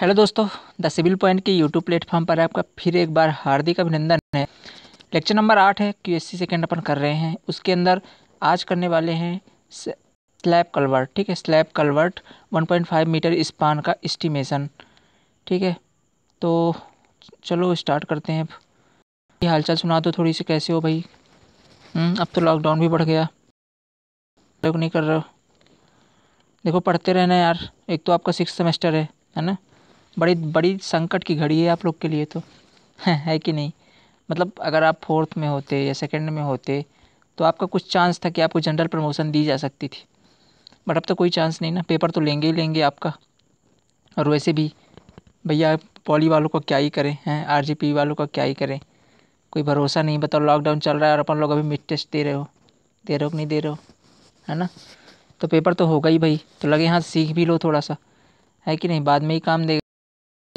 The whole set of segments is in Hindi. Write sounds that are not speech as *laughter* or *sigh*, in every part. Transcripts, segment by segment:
हेलो दोस्तों द सिविल पॉइंट के यूट्यूब प्लेटफॉर्म पर आपका फिर एक बार हार्दिक अभिनंदन है लेक्चर नंबर आठ है क्यू एस सी सेकेंड अपन कर रहे हैं उसके अंदर आज करने वाले हैं स्लैब कलवर्ट ठीक है स्लैब कलवर्ट 1.5 मीटर स्पान का इस्टीमेशन ठीक है तो चलो स्टार्ट करते हैं अब हालचाल सुना दो थोड़ी सी कैसे हो भाई हम्म, अब तो लॉकडाउन भी बढ़ गया लोग नहीं कर रहे देखो पढ़ते रहना यार एक तो आपका सिक्स सेमेस्टर है है ना बड़ी बड़ी संकट की घड़ी है आप लोग के लिए तो *laughs* है कि नहीं मतलब अगर आप फोर्थ में होते या सेकंड में होते तो आपका कुछ चांस था कि आपको जनरल प्रमोशन दी जा सकती थी बट अब तो कोई चांस नहीं ना पेपर तो लेंगे ही लेंगे आपका और वैसे भी भैया पॉली वालों को क्या ही करें हैं आर वालों का क्या ही करें कोई भरोसा नहीं बताओ लॉकडाउन चल रहा है और अपन लोग अभी मिड टेस्ट दे रहे हो दे रहे हो कि नहीं दे रहे हो है ना तो पेपर तो होगा ही भाई तो लगे हाँ सीख भी लो थोड़ा सा है कि नहीं बाद में ही काम देगा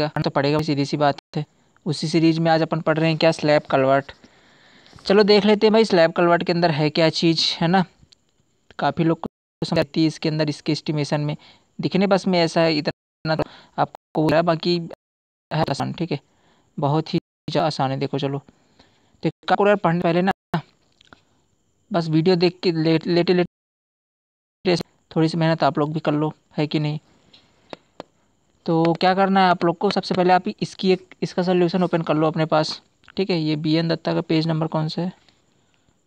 तो पड़ेगा सीधी सी बात है उसी सीरीज में आज अपन पढ़ रहे हैं क्या स्लैब कलवर्ट चलो देख लेते हैं भाई स्लैब कलवर्ट के अंदर है क्या चीज़ है ना काफ़ी लोग को आती है इसके अंदर इसके एस्टिमेशन में दिखने बस में ऐसा है इतना तो आपको बाकी है आसान ठीक है बहुत ही आसान है देखो चलो तो आपको पढ़ने पहले ना बस वीडियो देख के लेटे लेटे थोड़ी सी मेहनत आप लोग भी कर लो है कि नहीं तो क्या करना है आप लोग को सबसे पहले आप इसकी एक इसका सोल्यूशन ओपन कर लो अपने पास ठीक है ये बी एन दत्ता का पेज नंबर कौन सा है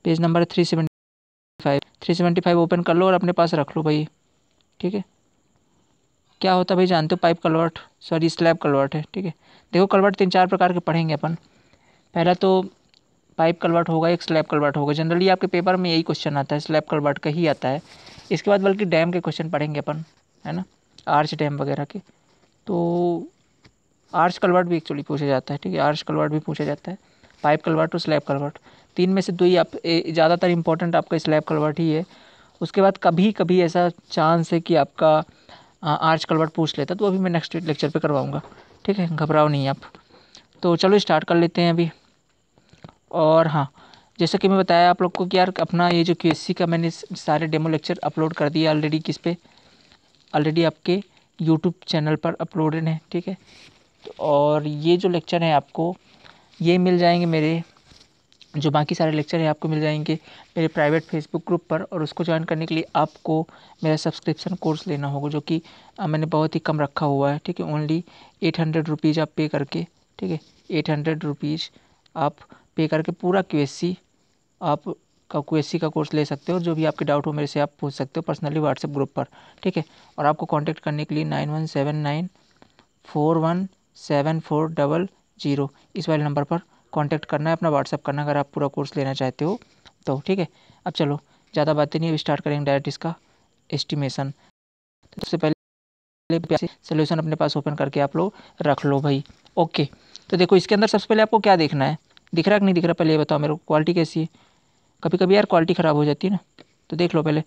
page number three seventy five three seventy five open कर लो और अपने पास रख लो भाई ठीक है क्या होता है भाई जानते हो pipe culvert sorry slab culvert है ठीक है देखो कलवर्ट तीन चार प्रकार के पढ़ेंगे अपन पहला तो पाइप कलवर्ट होगा एक स्लैब कलवर्ट होगा जनरली आपके पेपर में यही क्वेश्चन आता है स्लैब कलवर्ट का ही आता है इसके बाद बल्कि डैम के क्वेश्चन पढ़ेंगे अपन है ना आर्च डैम वगैरह के तो आर्च कलवर्ट भी एक्चुअली पूछा जाता है ठीक है आर्च कलवर्ट भी पूछा जाता है पाइप कलवर्ट और स्लैब कलवर्ट तीन में से दो ही आप ज़्यादातर इम्पोर्टेंट आपका स्लैब कलवर्ट ही है उसके बाद कभी कभी ऐसा चांस है कि आपका आर्च कलवर्ट पूछ लेता तो अभी मैं नेक्स्ट लेक्चर पे करवाऊँगा ठीक है घबराओ नहीं आप तो चलो स्टार्ट कर लेते हैं अभी और हाँ जैसा कि मैं बताया आप लोग को कि यार अपना ये जो क्यू का मैंने सारे डेमो लेक्चर अपलोड कर दिया ऑलरेडी किस पे ऑलरेडी आपके यूट्यूब चैनल पर अपलोडेड हैं ठीक है और ये जो लेक्चर हैं आपको ये मिल जाएंगे मेरे जो बाकी सारे लेक्चर हैं आपको मिल जाएंगे मेरे प्राइवेट फेसबुक ग्रुप पर और उसको ज्वाइन करने के लिए आपको मेरा सब्सक्रिप्शन कोर्स लेना होगा जो कि मैंने बहुत ही कम रखा हुआ है ठीक है ओनली एट हंड्रेड रुपीज़ आप पे करके ठीक है एट हंड्रेड रुपीज़ आप पे करके पूरा क्यू आप का क्यूएससी का कोर्स ले सकते हो जो भी आपके डाउट हो मेरे से आप पूछ सकते हो पर्सनली व्हाट्सएप ग्रुप पर ठीक है और आपको कांटेक्ट करने के लिए nine one seven nine four one seven four double zero इस वाले नंबर पर कांटेक्ट करना है अपना व्हाट्सअप करना अगर आप पूरा कोर्स लेना चाहते हो तो ठीक है अब चलो ज़्यादा बातें नहीं अब स्टार्ट करेंगे डायरेक्ट इसका एस्टिमेशन तो सबसे पहले सोल्यूशन अपने पास ओपन करके आप लोग रख लो भाई ओके तो देखो इसके अंदर सबसे पहले आपको क्या देखना है दिख रहा है कि नहीं दिख रहा पहले ये बताओ मेरे को क्वालिटी कैसी है कभी कभी यार क्वालिटी ख़राब हो जाती है ना तो देख लो पहले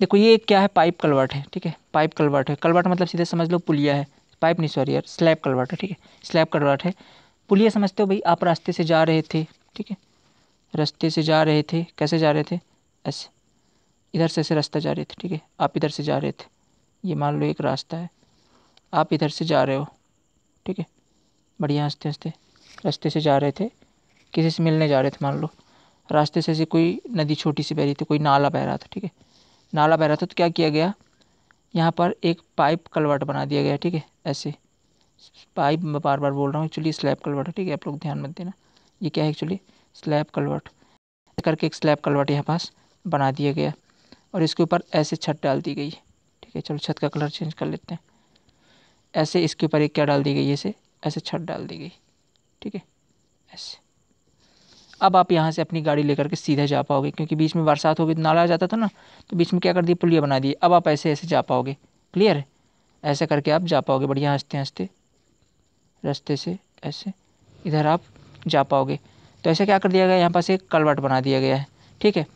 देखो ये क्या है पाइप कलवर्ट है ठीक है पाइप कलवर्ट है कलवर्ट मतलब सीधे समझ लो पुलिया है पाइप नहीं सॉरी यार स्लैब कलवर्ट है ठीक है स्लैब कलवर्ट है पुलिया समझते हो भाई आप रास्ते से जा रहे थे ठीक है रास्ते से जा रहे थे कैसे जा रहे थे ऐसे इधर से ऐसे रास्ता जा रहे थे ठीक है आप इधर से जा रहे थे ये मान लो एक रास्ता है आप इधर से जा रहे हो ठीक है बढ़िया हंसते हंसते रास्ते से जा रहे थे किसी से मिलने जा रहे थे मान लो रास्ते से ऐसी कोई नदी छोटी सी बह रही थी कोई नाला बह रहा था ठीक है नाला बह रहा था तो क्या किया गया यहाँ पर एक पाइप कलवट बना दिया गया ठीक है ऐसे पाइप मैं बार बार बोल रहा हूँ एक्चुअली स्लैब कलवट है ठीक है आप लोग ध्यान मत देना ये क्या है एक्चुअली स्लैब कलवट करके एक स्लैब कलवट यहाँ पास बना दिया गया और इसके ऊपर ऐसे छत डाल दी गई ठीक है चलो छत का कलर चेंज कर लेते हैं ऐसे इसके ऊपर एक क्या डाल दी गई ऐसे ऐसे छत डाल दी गई ठीक है ऐसे अब आप यहाँ से अपनी गाड़ी लेकर के सीधे जा पाओगे क्योंकि बीच में बरसात होगी तो नाला आ जाता था ना तो बीच में क्या कर दिए पुलिया बना दिए अब आप ऐसे ऐसे जा पाओगे क्लियर है ऐसे करके आप जा पाओगे बढ़िया हंसते हंसते रास्ते से ऐसे इधर आप जा पाओगे तो ऐसे क्या कर दिया गया यहाँ पास एक कलवट बना दिया गया है ठीक है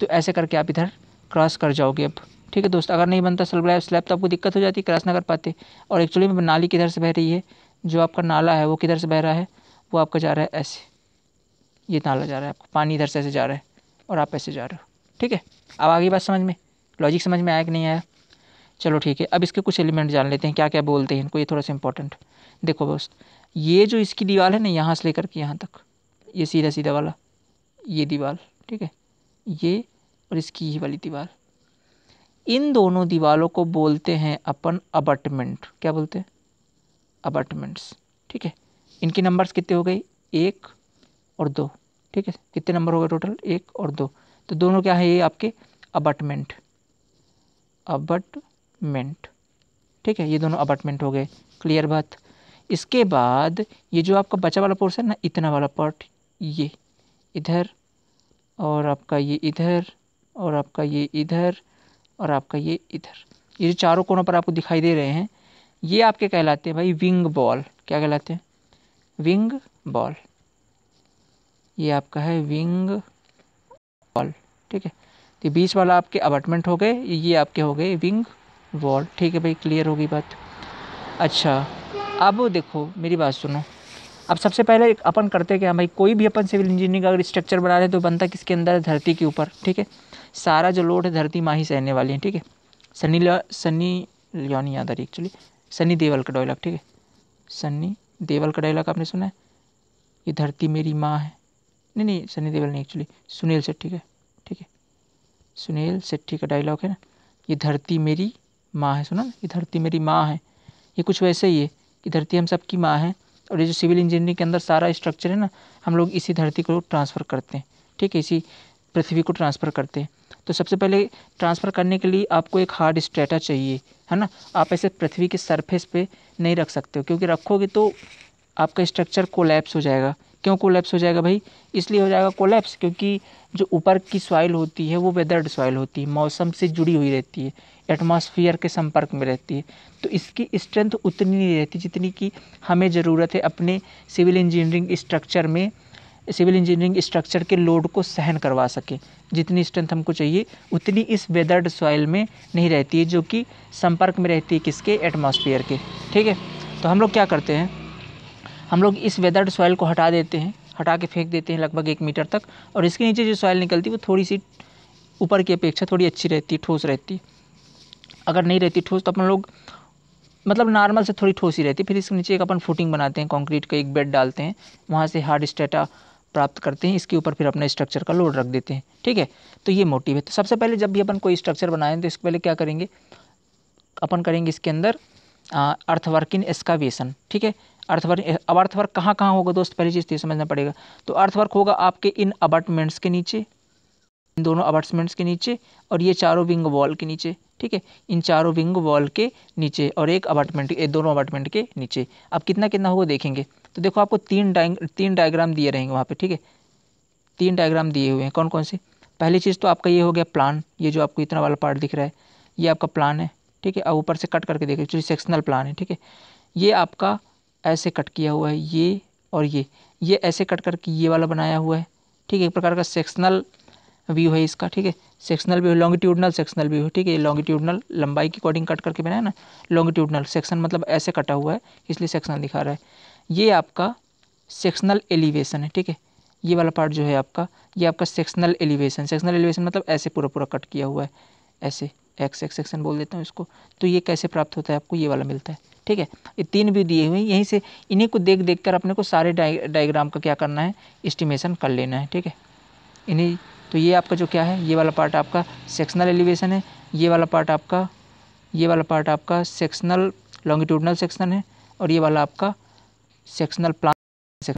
तो ऐसे करके आप इधर क्रॉस कर जाओगे अब ठीक है दोस्त अगर नहीं बनता स्लैब स्लैब तो आपको दिक्कत हो जाती क्रॉस ना कर पाते और एक्चुअली में नाली किधर से बह रही है जो आपका नाला है वो किधर से बह रहा है वो आपका जा रहा है ऐसे ये नाला जा रहा है आपको पानी इधर से ऐसे जा रहा है और आप ऐसे जा रहे हो ठीक है अब आगे बात समझ में लॉजिक समझ में आया कि नहीं आया चलो ठीक है अब इसके कुछ एलिमेंट जान लेते हैं क्या क्या बोलते हैं इनको ये थोड़ा सा इंपॉर्टेंट देखो बस ये जो इसकी दीवार है ना यहाँ से लेकर के यहाँ तक ये सीधा सीधा वाला ये दीवार ठीक है ये और इसकी ही वाली दीवार इन दोनों दीवारों को बोलते हैं अपन अबटमेंट क्या बोलते हैं अबटमेंट्स ठीक है इनके नंबर्स कितने हो गए एक और दो ठीक है कितने नंबर हो गए टोटल एक और दो तो दोनों क्या है ये आपके अबार्टमेंट अबटमेंट ठीक है ये दोनों अबार्टमेंट हो गए क्लियर बात इसके बाद ये जो आपका बचा वाला पोर्सन ना इतना वाला पार्ट ये इधर और आपका ये इधर और आपका ये इधर और आपका ये इधर ये जो चारों कोनों पर आपको दिखाई दे रहे हैं ये आपके कहलाते हैं भाई विंग बॉल क्या कहलाते हैं विंग बॉल ये आपका है विंग वॉल ठीक है तो बीच वाला आपके अपार्टमेंट हो गए ये आपके हो गए विंग वॉल ठीक है भाई क्लियर होगी बात अच्छा अब देखो मेरी बात सुनो अब सबसे पहले अपन करते क्या भाई कोई भी अपन सिविल इंजीनियरिंग अगर स्ट्रक्चर बना रहे तो बनता किसके अंदर धरती के ऊपर ठीक है सारा जो लोड है धरती माँ ही सहने वाली है ठीक है सनी ल, सनी लियोनी याद आ रही एक्चुअली सनी देवल का डायलॉग ठीक है सनी देवल का डायलॉग आपने सुना है ये धरती मेरी माँ है नहीं नहीं सनी देवल नहीं एक्चुअली सुनील सेट्ठी का ठीक है सुनील शेट्टी का डायलॉग है ना ये धरती मेरी माँ है सुना ना ये धरती मेरी माँ है ये कुछ वैसे ही है कि धरती हम सबकी माँ है और ये जो सिविल इंजीनियरिंग के अंदर सारा स्ट्रक्चर है ना हम लोग इसी धरती को ट्रांसफ़र करते हैं ठीक है इसी पृथ्वी को ट्रांसफ़र करते हैं तो सबसे पहले ट्रांसफ़र करने के लिए आपको एक हार्ड स्ट्रेटा चाहिए है ना आप ऐसे पृथ्वी के सरफेस पे नहीं रख सकते हो क्योंकि रखोगे तो आपका स्ट्रक्चर कोलैप्स हो जाएगा क्यों कोलैप्स हो जाएगा भाई इसलिए हो जाएगा कोलैप्स क्योंकि जो ऊपर की सॉइल होती है वो वेदर्ड सॉइल होती है मौसम से जुड़ी हुई रहती है एटमॉस्फेयर के संपर्क में रहती है तो इसकी स्ट्रेंथ उतनी नहीं रहती जितनी कि हमें ज़रूरत है अपने सिविल इंजीनियरिंग स्ट्रक्चर में सिविल इंजीनियरिंग स्ट्रक्चर के लोड को सहन करवा सके जितनी स्ट्रेंथ हमको चाहिए उतनी इस वेदर्ड सॉइल में नहीं रहती है जो कि संपर्क में रहती है किसके एटमॉस्फेयर के ठीक है तो हम लोग क्या करते हैं हम लोग इस वेदर्ड सॉइल को हटा देते हैं हटा के फेंक देते हैं लगभग एक मीटर तक और इसके नीचे जो सॉइल निकलती है वो थोड़ी सी ऊपर की अपेक्षा थोड़ी अच्छी रहती है ठोस रहती अगर नहीं रहती ठोस तो अपन लोग मतलब नॉर्मल से थोड़ी ठोस ही रहती फिर इसके नीचे एक अपन फुटिंग बनाते हैं कंक्रीट का एक बेड डालते हैं वहाँ से हार्ड स्टेटा प्राप्त करते हैं इसके ऊपर फिर अपना स्ट्रक्चर का लोड रख देते हैं ठीक है तो ये मोटिव है तो सबसे पहले जब भी अपन कोई स्ट्रक्चर बनाएं तो इसके पहले क्या करेंगे अपन करेंगे इसके अंदर अर्थवर्क इन एस्कावेशन ठीक है अर्थवर्क अब अर्थवर्क कहाँ कहाँ होगा दोस्त पहली चीज़ तो समझना पड़ेगा तो अर्थवर्क होगा आपके इन अपार्टमेंट्स के नीचे इन दोनों अपार्टमेंट्स के नीचे और ये चारों विंग वॉल के नीचे ठीक है इन चारों विंग वॉल के नीचे और एक अपार्टमेंट दोनों अपार्टमेंट के नीचे अब कितना कितना होगा देखेंगे तो देखो आपको तीन डाइंग तीन डायग्राम दिए रहेंगे वहाँ पर ठीक है तीन डायग्राम दिए हुए हैं कौन कौन से पहली चीज़ तो आपका ये हो गया प्लान ये जो आपको इतना वाला पार्ट दिख रहा है ये आपका प्लान है ठीक है अब ऊपर से कट करके देखिए जो सेक्शनल प्लान है ठीक है ये आपका ऐसे कट किया हुआ है ये और ये ये ऐसे कट करके ये वाला बनाया हुआ है ठीक है एक प्रकार का सेक्शनल व्यू है इसका ठीक है sectional view longitudinal sectional view है ठीक है ये लॉन्गिट्यूडनल लंबाई के अकॉर्डिंग कट करके बनाया ना लॉन्गिट्यूडनल सेक्शन मतलब ऐसे कटा हुआ है इसलिए सेक्शनल दिखा रहा है ये आपका सेक्शनल एलिवेशन है ठीक है ये वाला पार्ट जो है आपका ये आपका सेक्शनल एलिवेशन सेक्शनल एलिवेशन मतलब ऐसे पूरा पूरा कट किया हुआ है ऐसे एक्स एक्स सेक्शन बोल देता हूँ इसको तो ये कैसे प्राप्त होता है आपको ये वाला मिलता है ठीक है ये तीन भी दिए हुए हैं यहीं से इन्हीं को देख देख कर अपने को सारे डायग्राम का क्या करना है इस्टीमेशन कर लेना है ठीक है इन्हीं तो ये आपका जो क्या है ये वाला पार्ट आपका सेक्शनल एलिवेशन है ये वाला पार्ट आपका ये वाला पार्ट आपका सेक्शनल लॉन्गिट्यूडनल सेक्शन है और ये वाला आपका sectional plan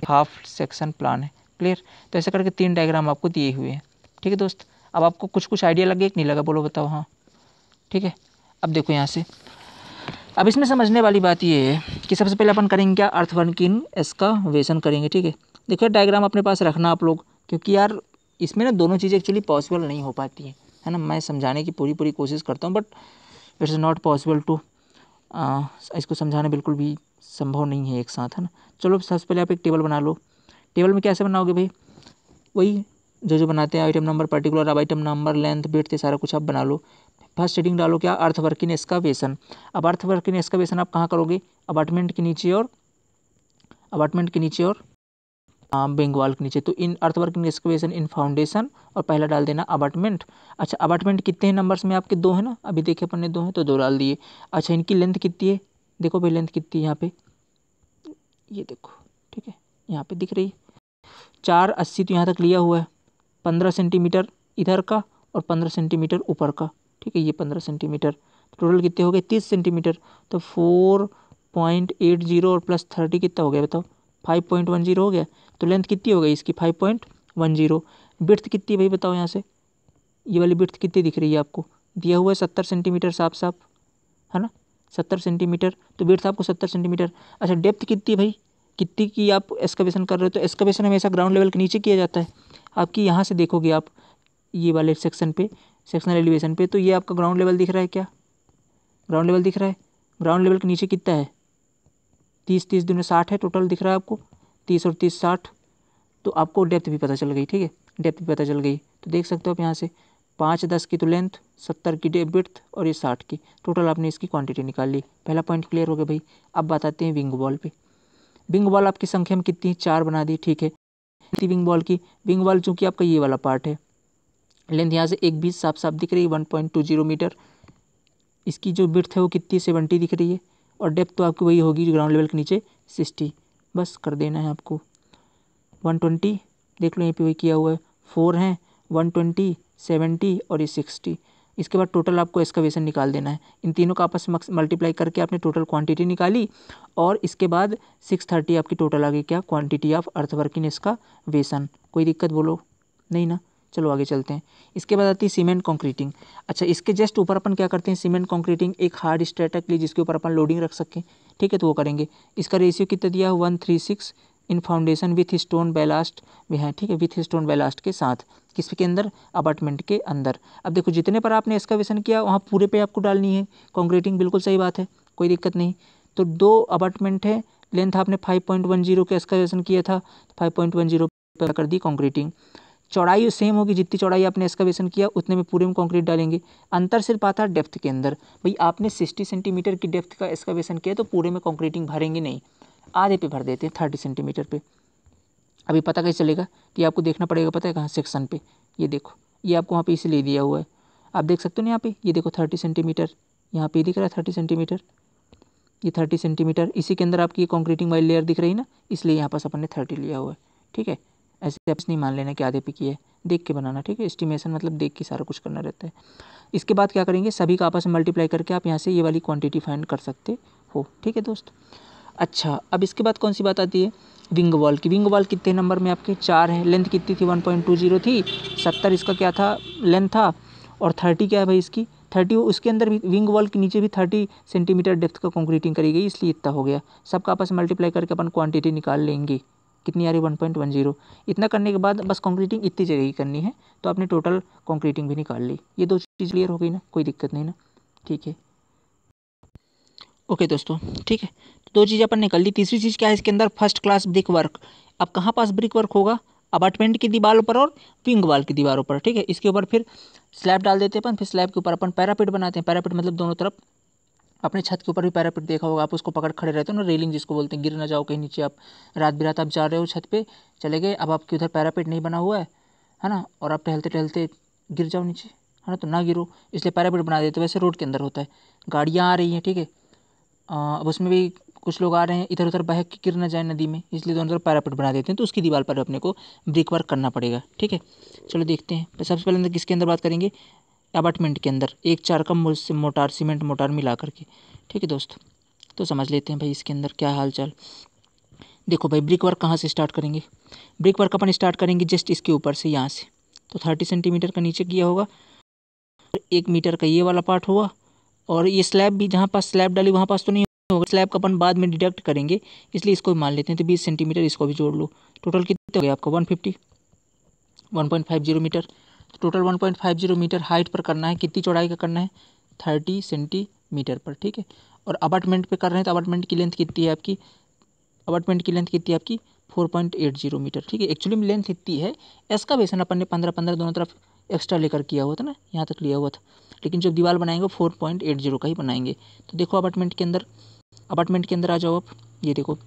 half section plan है क्लियर तो ऐसा करके तीन डायग्राम आपको दिए हुए हैं ठीक है दोस्त अब आपको कुछ कुछ आइडिया लगे कि नहीं लगा बोलो बताओ हाँ ठीक है अब देखो यहाँ से अब इसमें समझने वाली बात ये है कि सबसे पहले अपन करेंगे क्या अर्थवर्न किन इसका वेसन करेंगे ठीक है देखो डायग्राम अपने पास रखना आप लोग क्योंकि यार इसमें ना दोनों चीज़ें एक्चुअली पॉसिबल नहीं हो पाती हैं है ना मैं समझाने की पूरी पूरी कोशिश करता हूँ but it's not possible to इसको समझाना बिल्कुल भी संभव नहीं है एक साथ है ना चलो सबसे पहले आप एक टेबल बना लो टेबल में कैसे बनाओगे भाई वही जो जो बनाते हैं आइटम नंबर पर्टिकुलर अब आइटम नंबर लेंथ बेट थे सारा कुछ आप बना लो फर्स्ट हेडिंग डालो क्या इन एक्सकावेशन अब अर्थवर्किन एक्सकावेशन आप कहाँ करोगे अपार्टमेंट के नीचे और अपार्टमेंट के नीचे और बेंगवाल के नीचे तो इन इन एक्सकवेशन इन फाउंडेशन और पहला डाल देना अपार्टमेंट अच्छा अपार्टमेंट कितने हैं नंबर्स में आपके दो हैं ना अभी देखिए अपन ने दो हैं तो दो डाल दिए अच्छा इनकी लेंथ कितनी है देखो भाई लेंथ कितनी है यहाँ पे ये देखो ठीक है यहाँ पे दिख रही है चार अस्सी तो यहाँ तक लिया हुआ है पंद्रह सेंटीमीटर इधर का और पंद्रह सेंटीमीटर ऊपर का ठीक है ये पंद्रह सेंटीमीटर टोटल तो कितने हो गए तीस सेंटीमीटर तो फोर पॉइंट एट जीरो और प्लस थर्टी कितना हो गया बताओ फाइव पॉइंट वन जीरो हो गया तो लेंथ कितनी हो गई इसकी five point one zero breadth कितनी भाई बताओ यहाँ से ये वाली बिर्थ कितनी दिख रही है आपको दिया हुआ है सत्तर सेंटीमीटर साफ साफ है ना सत्तर सेंटीमीटर तो बिर्थ आपको सत्तर सेंटीमीटर अच्छा डेप्थ कितनी भाई कितनी की आप एक्सकवेशन कर रहे हो तो एक्सकवेशन हमेशा ग्राउंड लेवल के नीचे किया जाता है आपकी यहाँ से देखोगे आप ये वाले सेक्शन पे सेक्शनल एलिवेशन पे तो ये आपका ग्राउंड लेवल दिख रहा है क्या ग्राउंड लेवल दिख रहा है ग्राउंड लेवल के नीचे कितना है तीस तीस दिन में साठ है टोटल दिख रहा है आपको तीस और तीस साठ तो आपको डेप्थ भी पता चल गई ठीक है डेप्थ भी पता चल गई तो देख सकते हो आप यहाँ से पाँच दस की तो लेंथ सत्तर की डेप ब्रथ और ये साठ की टोटल आपने इसकी क्वांटिटी निकाल ली पहला पॉइंट क्लियर हो गया भाई अब बताते हैं विंग बॉल पे विंग बॉल आपकी संख्या में कितनी है चार बना दी ठीक है विंग बॉल की विंग बॉल चूँकि आपका ये वाला पार्ट है लेंथ यहाँ से एक बीस साफ साफ दिख रही है one point two zero metre इसकी जो ब्रथ है वो कितनी सेवेंटी दिख रही है और डेप्थ तो आपकी वही होगी जो ग्राउंड लेवल के नीचे सिक्सटी बस कर देना है आपको वन ट्वेंटी देख लो यहाँ पे वही किया हुआ है फोर हैं वन ट्वेंटी सेवेंटी और ये सिक्सटी इसके बाद टोटल आपको एक्सकवेशन निकाल देना है इन तीनों का आपस में मल्टीप्लाई करके आपने टोटल क्वांटिटी निकाली और इसके बाद सिक्स थर्टी आपकी टोटल आ गई क्या क्वांटिटी ऑफ अर्थ इन इसका वेसन कोई दिक्कत बोलो नहीं ना चलो आगे चलते हैं इसके बाद आती है सीमेंट कॉन्क्रीटिंग अच्छा इसके जस्ट ऊपर अपन क्या करते हैं सीमेंट कॉन्क्रीटिंग एक हार्ड स्ट्रेटक ली जिसके ऊपर अपन लोडिंग रख सकें ठीक है तो वो करेंगे इसका रेशियो कितना दिया है one three six in foundation with stone ballast भी है ठीक है विथ स्टोन बैलास्ट के साथ किसके अंदर अपार्टमेंट के अंदर अब देखो जितने पर आपने एक्सकावेशन किया वहाँ पूरे पे आपको डालनी है कॉन्क्रीटिंग बिल्कुल सही बात है कोई दिक्कत नहीं तो दो अपार्टमेंट है लेंथ आपने फाइव पॉइंट वन जीरो के एक्सकावेशन किया था फाइव पॉइंट वन पर कर दी कॉन्क्रीटिंग चौड़ाई सेम होगी जितनी चौड़ाई आपने एक्सकवेशन किया उतने में पूरे में कंक्रीट डालेंगे अंतर सिर्फ आता है डेप्थ के अंदर भाई आपने सिक्सटी सेंटीमीटर की डेप्थ का एक्सकवेशन किया तो पूरे में कॉन्क्रीटिंग भरेंगे नहीं आधे पे भर देते हैं थर्टी सेंटीमीटर पे अभी पता कैसे चलेगा कि आपको देखना पड़ेगा पता है कहाँ सेक्शन पर ये देखो ये आपको वहाँ पर इसे ले दिया हुआ है आप देख सकते हो ना यहाँ पे ये देखो थर्टी सेंटीमीटर यहाँ पर दिख रहा है थर्टी सेंटीमीटर ये थर्टी सेंटीमीटर इसी के अंदर आपकी कॉन्क्रीटिंग वाली लेयर दिख रही है ना इसलिए यहाँ पास अपन ने थर्टी लिया हुआ है ठीक है ऐसे स्टेप्स नहीं मान लेना कि आधे पे किए देख के बनाना ठीक है एस्टिमेशन मतलब देख के सारा कुछ करना रहता है इसके बाद क्या करेंगे सभी का आपस में मल्टीप्लाई करके आप यहाँ से ये वाली क्वांटिटी फाइंड कर सकते हो ठीक है दोस्त अच्छा अब इसके बाद कौन सी बात आती है विंग वॉल की विंग वॉल कितने नंबर में आपके चार हैं लेंथ कितनी थी वन पॉइंट टू जीरो थी सत्तर इसका क्या था लेंथ था और थर्टी क्या है भाई इसकी थर्टी उसके अंदर भी विंग वॉल के नीचे भी थर्टी सेंटीमीटर डेप्थ का कंक्रीटिंग करी गई इसलिए इतना हो गया सबका आपस मल्टीप्लाई करके अपन क्वांटिटी निकाल लेंगे कितनी आ रही वन पॉइंट वन जीरो इतना करने के बाद बस कॉन्क्रीटिंग इतनी जगह ही करनी है तो आपने टोटल कॉन्क्रीटिंग भी निकाल ली ये दो चीज़ क्लियर हो गई ना कोई दिक्कत नहीं ना ठीक है ओके दोस्तों ठीक है तो दो चीज़ अपन निकल ली तीसरी चीज़ क्या है इसके अंदर फर्स्ट क्लास ब्रिक वर्क अब कहाँ पास ब्रिक वर्क होगा अपार्टमेंट की दीवारों पर और विंग वाल की दीवारों पर ठीक है इसके ऊपर फिर स्लैब डाल देते हैं अपन फिर स्लैब के ऊपर अपन पैरापिट बनाते हैं पैरापिट मतलब दोनों तरफ अपने छत के ऊपर भी पैरापेट देखा होगा आप उसको पकड़ खड़े रहते हो ना रेलिंग जिसको बोलते हैं गिर ना जाओ कहीं नीचे आप रात बिरात आप जा रहे हो छत पे चले गए अब आपके उधर पैरापेट नहीं बना हुआ है है ना और आप टहलते टहलते गिर जाओ नीचे है ना तो ना गिरो इसलिए पैरापेट बना देते वैसे रोड के अंदर होता है गाड़ियाँ आ रही हैं ठीक है अब उसमें भी कुछ लोग आ रहे हैं इधर उधर बह के गिर ना जाए नदी में इसलिए दोनों तरफ पैरापेट बना देते हैं तो उसकी दीवार पर अपने को ब्रिक वर्क करना पड़ेगा ठीक है चलो देखते हैं तो सबसे पहले किसके अंदर बात करेंगे अपार्टमेंट के अंदर एक चार का मोटार सीमेंट मोटार मिला करके ठीक है दोस्त तो समझ लेते हैं भाई इसके अंदर क्या हाल चाल देखो भाई ब्रिक वर्क कहाँ से स्टार्ट करेंगे ब्रिक वर्क अपन स्टार्ट करेंगे जस्ट इसके ऊपर से यहाँ से तो थर्टी सेंटीमीटर का नीचे किया होगा एक मीटर का ये वाला पार्ट हुआ और ये स्लैब भी जहाँ पास स्लैब डाली वहाँ पास तो नहीं होगा स्लैब का अपन बाद में डिडक्ट करेंगे इसलिए इसको मान लेते हैं तो बीस सेंटीमीटर इसको भी जोड़ लो टोटल कितने हो गया आपका one fifty one point five zero metre total one point five zero metre height पर करना है कितनी चौड़ाई का करना है थर्टी सेंटीमीटर पर ठीक है और अपार्टमेंट पे कर रहे हैं तो अपार्टमेंट की लेंथ कितनी है आपकी अपार्टमेंट की लेंथ कितनी है आपकी four point eight zero metre ठीक है एक्चुअली में लेंथ इतनी है इसका बेसन अपन ने पंद्रह पंद्रह दोनों तरफ एक्स्ट्रा लेकर किया हुआ था ना यहाँ तक लिया हुआ था लेकिन जब दीवार बनाएंगे फोर पॉइंट एट जीरो का ही बनाएंगे तो देखो अपार्टमेंट के अंदर अपार्टमेंट के अंदर आ जाओ आप ये देखो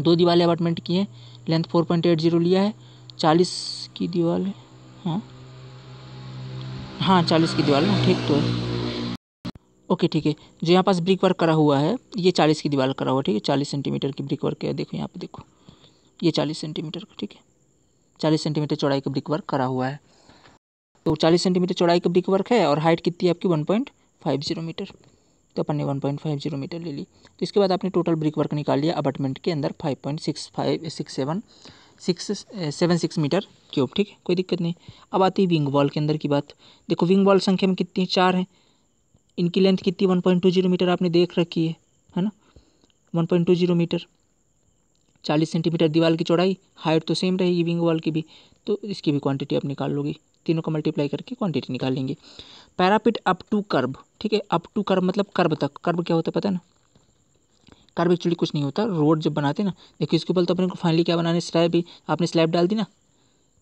दो दीवारें अपार्टमेंट की हैं length four point eight zero लिया है चालीस की दीवार है हाँ हाँ चालीस की दीवार ठीक तो है ओके ठीक है जो यहाँ पास ब्रिक वर्क करा हुआ है ये चालीस की दीवार करा हुआ है ठीक है चालीस सेंटीमीटर की ब्रिक वर्क है देखो यहाँ पे देखो ये चालीस सेंटीमीटर का ठीक है चालीस सेंटीमीटर चौड़ाई का ब्रिक वर्क करा हुआ है तो चालीस सेंटीमीटर चौड़ाई का ब्रिक वर्क है और हाइट कितनी है आपकी one point five zero metre तो अपन ने one point five zero metre ले ली तो इसके बाद आपने टोटल ब्रिक वर्क निकाल लिया अपार्टमेंट के अंदर five point six five six seven six seven six metre cube ठीक है कोई दिक्कत नहीं अब आती है विंग वॉल के अंदर की बात देखो विंग वॉल संख्या में कितनी चार हैं इनकी लेंथ कितनी one point two zero metre आपने देख रखी है है ना one point two zero metre चालीस सेंटीमीटर दीवार की चौड़ाई हाइट तो सेम रहेगी विंग वॉल की भी तो इसकी भी क्वांटिटी आप निकाल लोगे तीनों का मल्टीप्लाई करके क्वान्टिटी निकाल लेंगे पैरापिट अप टू कर्ब ठीक है अप टू कर्ब मतलब कर्ब तक कर्ब क्या होता है पता है ना कार में एक्चुअली कुछ नहीं होता रोड जब बनाते ना देखिए इसके ऊपर तो अपने को फाइनली क्या बनाने स्लैब भी आपने स्लैब डाल दी ना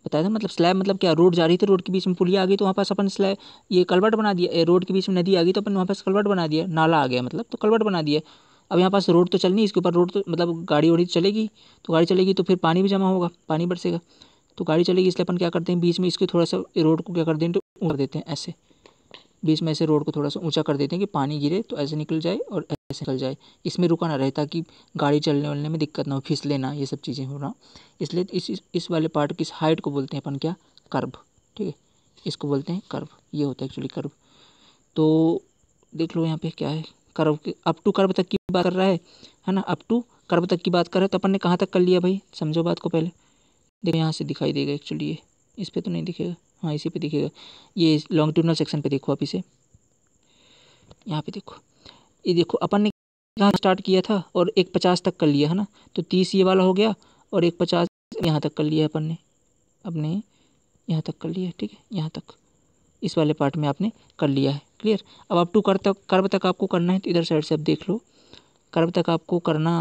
बताया था मतलब स्लैब मतलब क्या रोड जा रही थी रोड के बीच में पुलिया आ गई तो वहाँ पास अपन स्लैब ये कलवट बना दिया रोड के बीच में नदी आ गई तो अपन वहाँ पास कलवट बना दिया नाला आ गया मतलब तो कलवट बना दिया अब यहाँ पास रोड तो चलनी इसके ऊपर रोड तो मतलब गाड़ी वाड़ी तो चलेगी तो गाड़ी चलेगी तो फिर पानी भी जमा होगा पानी बरसेगा तो गाड़ी चलेगी इसलिए अपन क्या करते हैं बीच में इसके थोड़ा सा रोड को क्या कर दें तो कर देते हैं ऐसे बीच में ऐसे रोड को थोड़ा सा ऊंचा कर देते हैं कि पानी गिरे तो ऐसे निकल जाए और ऐसे निकल जाए इसमें रुका ना रहे ताकि गाड़ी चलने वलने में दिक्कत ना हो फिस ना ये सब चीज़ें होना इसलिए इस इस, इस वाले पार्ट की इस हाइट को बोलते हैं अपन क्या कर्व ठीक है इसको बोलते हैं कर्व ये होता है एक्चुअली कर्व तो देख लो यहाँ पे क्या है कर्व के अप टू कर्व तक की बात कर रहा है है ना अप टू कर्व तक की बात कर रहा है तो अपन ने कहाँ तक कर लिया भाई समझो बात को पहले देखो यहाँ से दिखाई देगा एक्चुअली ये इस पर तो नहीं दिखेगा हाँ इसी पे देखिएगा ये लॉन्गिट्यूडनल सेक्शन पे देखो आप इसे यहाँ पे देखो ये देखो अपन ने यहाँ स्टार्ट किया था और एक पचास तक कर लिया है ना तो तीस ये वाला हो गया और एक पचास यहाँ तक कर लिया अपन ने अपने यहाँ तक कर लिया ठीक है यहाँ तक इस वाले पार्ट में आपने कर लिया है क्लियर अब आप टू कर तक कर्व तक आपको करना है तो इधर साइड से आप देख लो कर्व तक आपको करना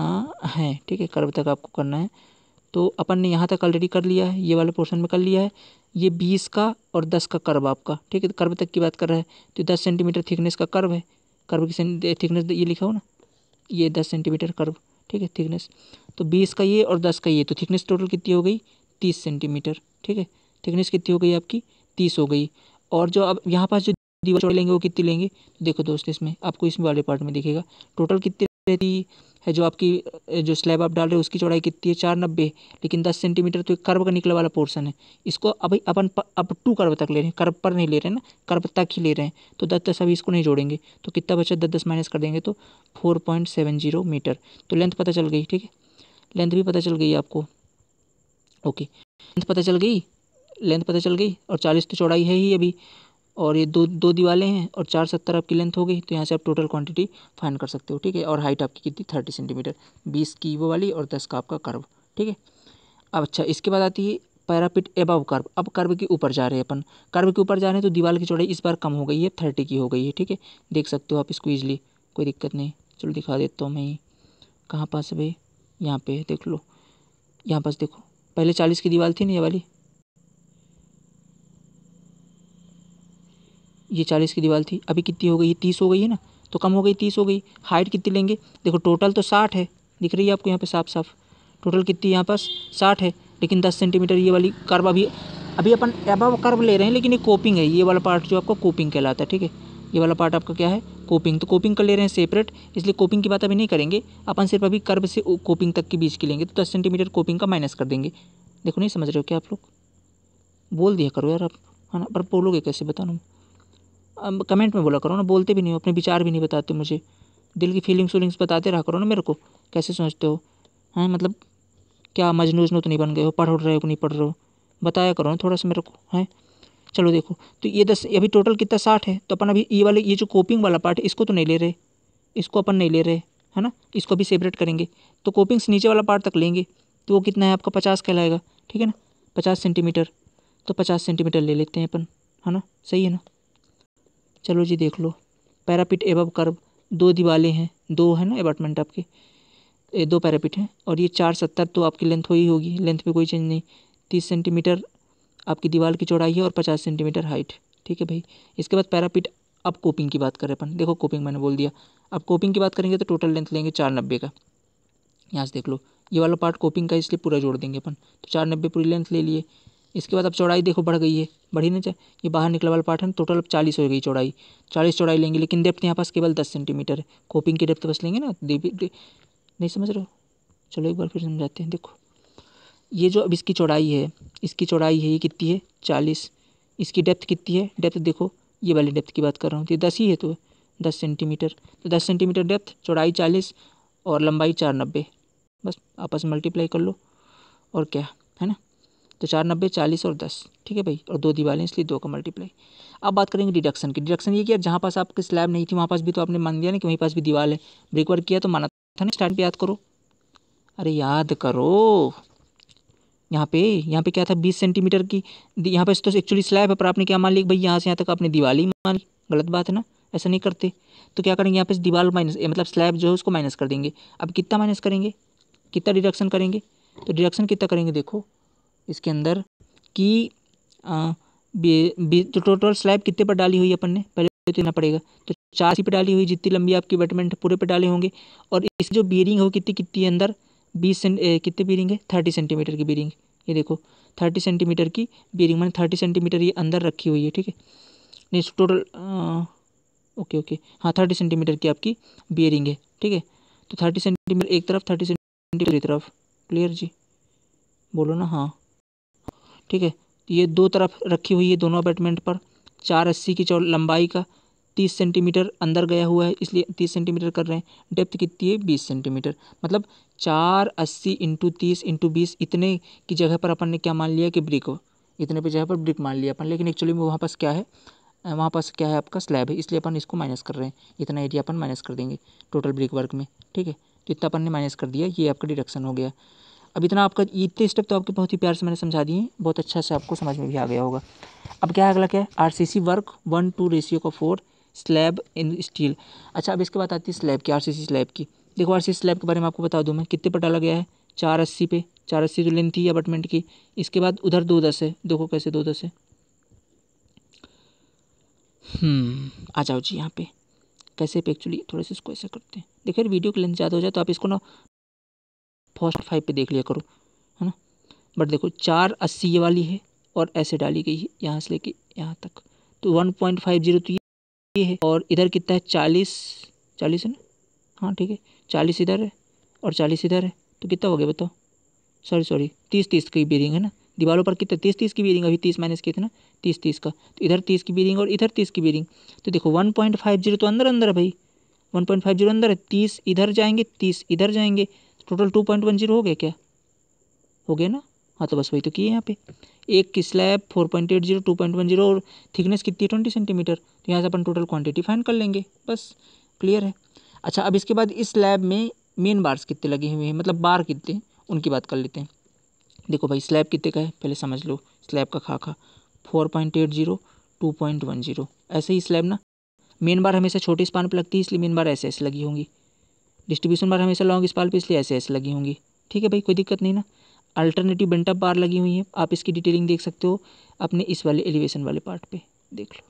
है ठीक है कर्व तक आपको करना है तो अपन ने यहाँ तक ऑलरेडी कर लिया है ये वाले पोर्शन में कर लिया है ये बीस का और दस का कर्व आपका ठीक है कर्व तक की बात कर रहा है तो दस सेंटीमीटर थिकनेस का कर्व है कर्व की थिकनेस ये लिखा हो ना ये दस सेंटीमीटर कर्व ठीक है थिकनेस तो बीस का ये और दस का ये तो थिकनेस टोटल कितनी हो गई तीस सेंटीमीटर ठीक है थिकनेस कितनी हो गई आपकी तीस हो गई और जो अब यहाँ पास जो दीवार लेंगे वो कितनी लेंगे देखो दोस्त इसमें आपको इसमें वाले पार्ट में दिखेगा टोटल कितनी रहती है जो आपकी जो स्लैब आप डाल रहे हो उसकी चौड़ाई कितनी है चार नब्बे लेकिन दस सेंटीमीटर तो एक कर्व का निकला वाला पोर्शन है इसको अभी अपन अब टू कर्व तक ले रहे हैं कर्व पर नहीं ले रहे हैं ना कर्व तक ही ले रहे हैं तो दस दस अभी इसको नहीं जोड़ेंगे तो कितना बचा दस दस माइनस कर देंगे तो four point seven zero metre तो लेंथ पता चल गई ठीक है लेंथ भी पता चल गई आपको ओके लेंथ पता चल गई लेंथ पता चल गई और चालीस तो चौड़ाई है ही अभी और ये दो दो दीवाले हैं और चार सत्तर आपकी लेंथ हो गई तो यहाँ से आप टोटल क्वांटिटी फाइन कर सकते हो ठीक है और हाइट आपकी कितनी थर्टी सेंटीमीटर बीस की वो वाली और दस का आपका कर्व ठीक है अब अच्छा इसके बाद आती है पैरापिट एबव कर्व अब कर्व के ऊपर जा रहे हैं अपन कर्व के ऊपर जा रहे हैं तो दीवार की चौड़ाई इस बार कम हो गई है थर्टी की हो गई है ठीक है देख सकते हो आप इसको ईजिली कोई दिक्कत नहीं चलो दिखा देता हूँ मैं कहाँ पास भाई यहाँ पे देख लो यहाँ पास देखो पहले चालीस की दीवार थी ना ये वाली ये चालीस की दीवार थी अभी कितनी हो गई तीस हो गई है ना तो कम हो गई तीस हो गई हाइट कितनी लेंगे देखो टोटल तो साठ है दिख रही है आपको यहाँ पे साफ साफ टोटल कितनी यहाँ पास साठ है लेकिन दस सेंटीमीटर ये वाली कर्व अभी अभी अपन एब कर्व ले रहे हैं लेकिन ये कोपिंग है ये वाला पार्ट जो आपका कोपिंग कहलाता है ठीक है ये वाला पार्ट आपका क्या है कोपिंग तो कोपिंग कर ले रहे हैं सेपरेट इसलिए कोपिंग की बात अभी नहीं करेंगे अपन सिर्फ अभी कर्व से कोपिंग तक के बीच की लेंगे तो दस सेंटीमीटर कोपिंग का माइनस कर देंगे देखो नहीं समझ रहे हो क्या आप लोग बोल दिया करो यार आप है ना पर बोलोगे कैसे बताना कमेंट में बोला करो ना बोलते भी नहीं हो अपने विचार भी नहीं बताते मुझे दिल की फीलिंग्स वीलिंग्स बताते रहा करो ना मेरे को कैसे सोचते हो हैं मतलब क्या मजनू उजनू तो नहीं बन गए हो पढ़ रहे हो कि नहीं पढ़ रहे हो बताया करो ना थोड़ा सा मेरे को हैं चलो देखो तो ये दस अभी टोटल कितना साठ है तो अपन अभी ये वाले ये जो कोपिंग वाला पार्ट है इसको तो नहीं ले रहे इसको अपन नहीं ले रहे है ना इसको अभी सेपरेट करेंगे तो कोपिंग्स नीचे वाला पार्ट तक लेंगे तो वो कितना है आपका पचास कहलाएगा ठीक है ना पचास सेंटीमीटर तो पचास सेंटीमीटर ले लेते हैं अपन है ना सही है ना चलो जी देख लो पैरापिट एब कर्व दो दीवालें हैं दो है ना अपार्टमेंट आपके ये दो पैरापिट हैं और ये चार सत्तर तो आपकी लेंथ हो ही होगी लेंथ में कोई चेंज नहीं तीस सेंटीमीटर आपकी दीवार की चौड़ाई है और पचास सेंटीमीटर हाइट ठीक है भाई इसके बाद पैरापिट अब कोपिंग की बात करें अपन देखो कोपिंग मैंने बोल दिया अब कोपिंग की बात करेंगे तो टोटल लेंथ लेंगे चार नब्बे का यहाँ से देख लो ये वाला पार्ट कोपिंग का इसलिए पूरा जोड़ देंगे अपन तो चार नब्बे पूरी लेंथ ले लिए इसके बाद अब चौड़ाई देखो बढ़ गई है बढ़ी नहीं चाहिए ये बाहर निकला वाला पार्ट है टोटल अब चालीस हो गई चौड़ाई चालीस चौड़ाई लेंगे लेकिन डेप्थ यहाँ पास केवल दस सेंटीमीटर है कोपिंग की डेप्थ बस लेंगे ना नहीं समझ रहे हो चलो एक बार फिर समझाते हैं देखो ये जो अब इसकी चौड़ाई है इसकी चौड़ाई है ये कितनी है चालीस इसकी डेप्थ कितनी है डेप्थ देखो ये वाली डेप्थ की बात कर रहा हूँ तो ये दस ही है तो दस सेंटीमीटर तो दस सेंटीमीटर डेप्थ चौड़ाई चालीस और लंबाई चार नब्बे बस आपस में मल्टीप्लाई कर लो और क्या है ना तो चार नब्बे चालीस और दस ठीक है भाई और दो दीवारें इसलिए दो का मल्टीप्लाई अब बात करेंगे डिडक्शन की डिडक्शन ये किया जहाँ पास आपकी स्लैब नहीं थी वहाँ पास भी तो आपने मान दिया ना कि वहीं पास भी दीवार है ब्रेक वर्क किया तो माना था ना स्टार्ट पर याद करो अरे याद करो यहाँ पे यहाँ पे क्या था बीस सेंटीमीटर की यहाँ पे तो एक्चुअली स्लैब है पर आपने क्या मान ली भाई यहाँ से यहाँ तक आपने दिवाली मान ली गलत बात है ना ऐसा नहीं करते तो क्या करेंगे यहाँ पे दीवार माइनस मतलब स्लैब जो है उसको माइनस कर देंगे अब कितना माइनस करेंगे कितना डिडक्शन करेंगे तो डिडक्शन कितना करेंगे देखो इसके अंदर कि तो टोटल स्लैब कितने पर डाली हुई अपन ने पहले तो लेना पड़ेगा तो चार सी पर डाली हुई जितनी लंबी आपकी बटमेंट पूरे पर डाले होंगे और इस जो बीरिंग हो कितनी कितनी अंदर बीस सेंट कितनी बीरिंग है थर्टी सेंटीमीटर की बीरिंग ये देखो थर्टी सेंटीमीटर की बीरिंग मैंने थर्टी सेंटीमीटर ये अंदर रखी हुई है ठीक है नहीं टोटल ओके ओके हाँ थर्टी सेंटीमीटर की आपकी बियरिंग है ठीक है तो थर्टी सेंटीमीटर एक तरफ थर्टी सेंटीमीटर दूसरी तरफ क्लियर जी बोलो ना हाँ ठीक है तो ये दो तरफ रखी हुई है दोनों अपार्टमेंट पर चार अस्सी की चौ लंबाई का तीस सेंटीमीटर अंदर गया हुआ है इसलिए तीस सेंटीमीटर कर रहे हैं डेप्थ कितनी है बीस सेंटीमीटर मतलब चार अस्सी इंटू तीस इंटू बीस इतने की जगह पर अपन ने क्या मान लिया कि ब्रिक हो इतने पर जगह पर ब्रिक मान लिया अपन लेकिन एक्चुअली में वहाँ पास क्या है वहाँ पास क्या है आपका स्लैब है इसलिए अपन इसको माइनस कर रहे हैं इतना एरिया अपन माइनस कर देंगे टोटल ब्रिक वर्क में ठीक है तो इतना अपन ने माइनस कर दिया ये आपका डिडक्शन हो गया अब इतना आपका इतने स्टेप तो आपके बहुत ही प्यार से मैंने समझा दिए बहुत अच्छा से आपको समझ में भी आ गया होगा अब क्या अगला क्या है RCC work one two ratio का फोर स्लैब इन स्टील अच्छा अब इसके बाद आती है स्लैब की सी स्लैब की देखो सी स्लैब के बारे में आपको बता दूँ मैं कितने पर डाला गया है चार अस्सी पे चार अस्सी जो लेंथ थी अपार्टमेंट की इसके बाद उधर दो दस है देखो कैसे दो दस है हम्म, आ जाओ जी यहाँ पे कैसे पे एक्चुअली थोड़े से इसको ऐसे करते हैं देखिए वीडियो की लेंथ ज़्यादा हो जाए तो आप इसको ना फर्स्ट फाइव पे देख लिया करो है ना बट देखो चार अस्सी ये वाली है और ऐसे डाली गई है यहाँ से लेके यहाँ तक तो वन पॉइंट फाइव जीरो तो ये है और इधर कितना है चालीस चालीस है ना हाँ ठीक है चालीस इधर है और चालीस इधर है तो कितना हो गया बताओ सॉरी सॉरी तीस तीस की बीरिंग है ना दीवारों पर कितना तीस तीस की बीरिंग अभी तीस माइनस कितना तीस तीस का तो इधर तीस की बीरिंग और इधर तीस की बीरिंग तो देखो वन पॉइंट फाइव जीरो तो अंदर अंदर है भाई वन पॉइंट फाइव जीरो अंदर है तीस इधर जाएंगे तीस इधर जाएंगे total two point one zero हो गया क्या हो गया ना हाँ तो बस वही तो किए यहाँ पे एक की slab four point eight zero two point one zero और थिकनेस कितनी है ट्वेंटी सेंटीमीटर तो यहाँ से अपन टोटल क्वांटिटी फाइन कर लेंगे बस क्लियर है अच्छा अब इसके बाद इस स्लैब में मेन बार्स कितने लगे हुए हैं मतलब बार कितने उनकी बात कर लेते हैं देखो भाई स्लैब कितने का है पहले समझ लो स्लैब का खाखा four point eight zero two point one zero ऐसे ही स्लैब ना मेन बार हमेशा छोटे स्पान पर लगती है इसलिए मेन बार ऐसे ऐसे लगी होंगी डिस्ट्रीब्यूशन बार हमेशा लॉन्ग स्पाल पे इसलिए ऐसे ऐसे लगी होंगी ठीक है भाई कोई दिक्कत नहीं ना अल्टरनेटिव बेंटअप बार लगी हुई है आप इसकी डिटेलिंग देख सकते हो अपने इस वाले एलिवेशन वाले पार्ट पे देख लो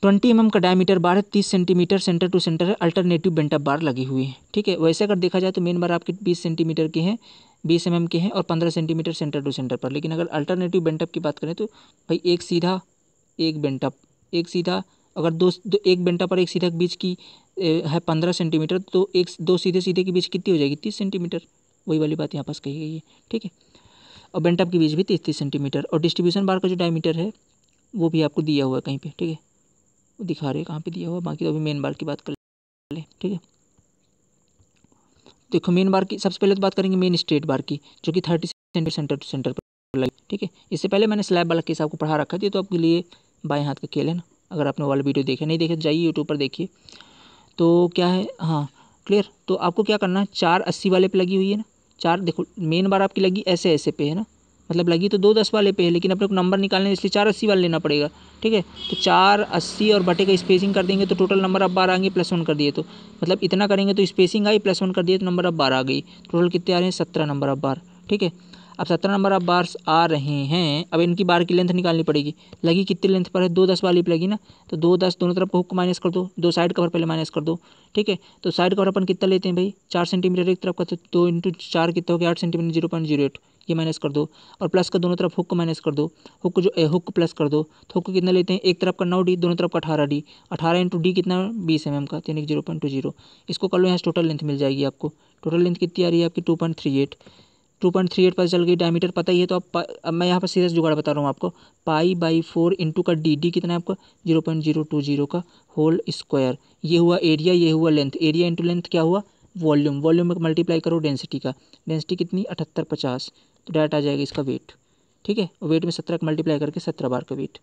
ट्वेंटी एम mm का डायमीटर बार है तीस सेंटीमीटर सेंटर टू सेंटर है अल्टरनेटिव बेंटअप बार लगी हुई है ठीक है वैसे अगर देखा जाए तो मेन बार आपके बीस सेंटीमीटर के हैं बीस एम mm के हैं और पंद्रह सेंटीमीटर सेंटर टू सेंटर पर लेकिन अगर अल्टरनेटिव बेंटअप की बात करें तो भाई एक सीधा एक बेंटअप एक सीधा अगर दो दो एक बेंटा पर एक सीधा बीच की है पंद्रह सेंटीमीटर तो एक दो सीधे सीधे के बीच कितनी हो जाएगी तीस सेंटीमीटर वही वाली बात यहाँ पास कही गई है ठीक है और बेंटअप के बीच भी तीस तीस सेंटीमीटर और डिस्ट्रीब्यूशन बार का जो डायमीटर है वो भी आपको दिया हुआ है कहीं पे ठीक है वो दिखा रहे हैं कहाँ पे दिया हुआ बाकी तो अभी मेन बार की बात कर ले ठीक है देखो मेन बार की सबसे पहले तो बात करेंगे मेन स्ट्रेट बार की जो कि thirty centre centre to centre पर लगी ठीक है इससे पहले मैंने स्लैब वाला केस आपको पढ़ा रखा थी तो आपके लिए बाएँ हाथ का खेल है ना अगर आपने वाला वीडियो देखे नहीं देखे तो जाइए यूट्यूब पर देखिए तो क्या है हाँ क्लियर तो आपको क्या करना है चार अस्सी वाले पे लगी हुई है ना चार देखो मेन बार आपकी लगी ऐसे ऐसे पे है ना मतलब लगी तो दो दस वाले पे है लेकिन अपने को नंबर निकालने इसलिए चार अस्सी वाले लेना पड़ेगा ठीक है तो चार अस्सी और बटे का स्पेसिंग कर देंगे तो टोटल नंबर अब बारह आएंगे प्लस वन कर दिए तो मतलब इतना करेंगे तो स्पेसिंग आई प्लस वन कर दिए तो नंबर अब बार आ गई टोटल कितने आ रहे हैं सत्रह नंबर अब बार ठीक है अब सत्रह नंबर अब बार्स आ रहे हैं अब इनकी बार की लेंथ निकालनी पड़ेगी लगी कितनी लेंथ पर है दो दस वाली लगी ना तो दो दस दोनों तरफ हुक माइनस कर दो दो साइड कवर पहले माइनस कर दो ठीक है तो साइड कवर अपन कितना लेते हैं भाई चार सेंटीमीटर एक तरफ का तो दो इंटू चार कितना हो गया आठ centimetre zero point zero eight ये माइनस कर दो और प्लस का दोनों तरफ हुक को माइनस कर दो हुक को जो ए, हुक प्लस कर दो तो हुक को कितना लेते हैं एक तरफ का नौ डी दोनों तरफ का अठारह डी अठारह इंटू डी कितना बीस एम एम का तीन एक जीरो पॉइंट टू जीरो इसको कर लो यहाँ टोटल लेंथ मिल जाएगी आपको टोटल लेंथ कितनी आ रही है आपकी two point three eight two point three eight पता चल गई डायमीटर पता ही है तो अब अब मैं यहाँ पर सीधे जुगाड़ बता रहा हूँ आपको पाई बाई फोर इंटू का डी डी कितना है आपका zero point zero two zero का होल स्क्वायर ये हुआ एरिया ये हुआ लेंथ एरिया इंटू लेंथ क्या हुआ वॉल्यूम वॉल्यूम में मल्टीप्लाई करो डेंसिटी का डेंसिटी कितनी अठहत्तर पचास तो डायरेक्ट आ जाएगा इसका वेट ठीक है वेट में सत्रह मल्टीप्लाई करके सत्रह बार का वेट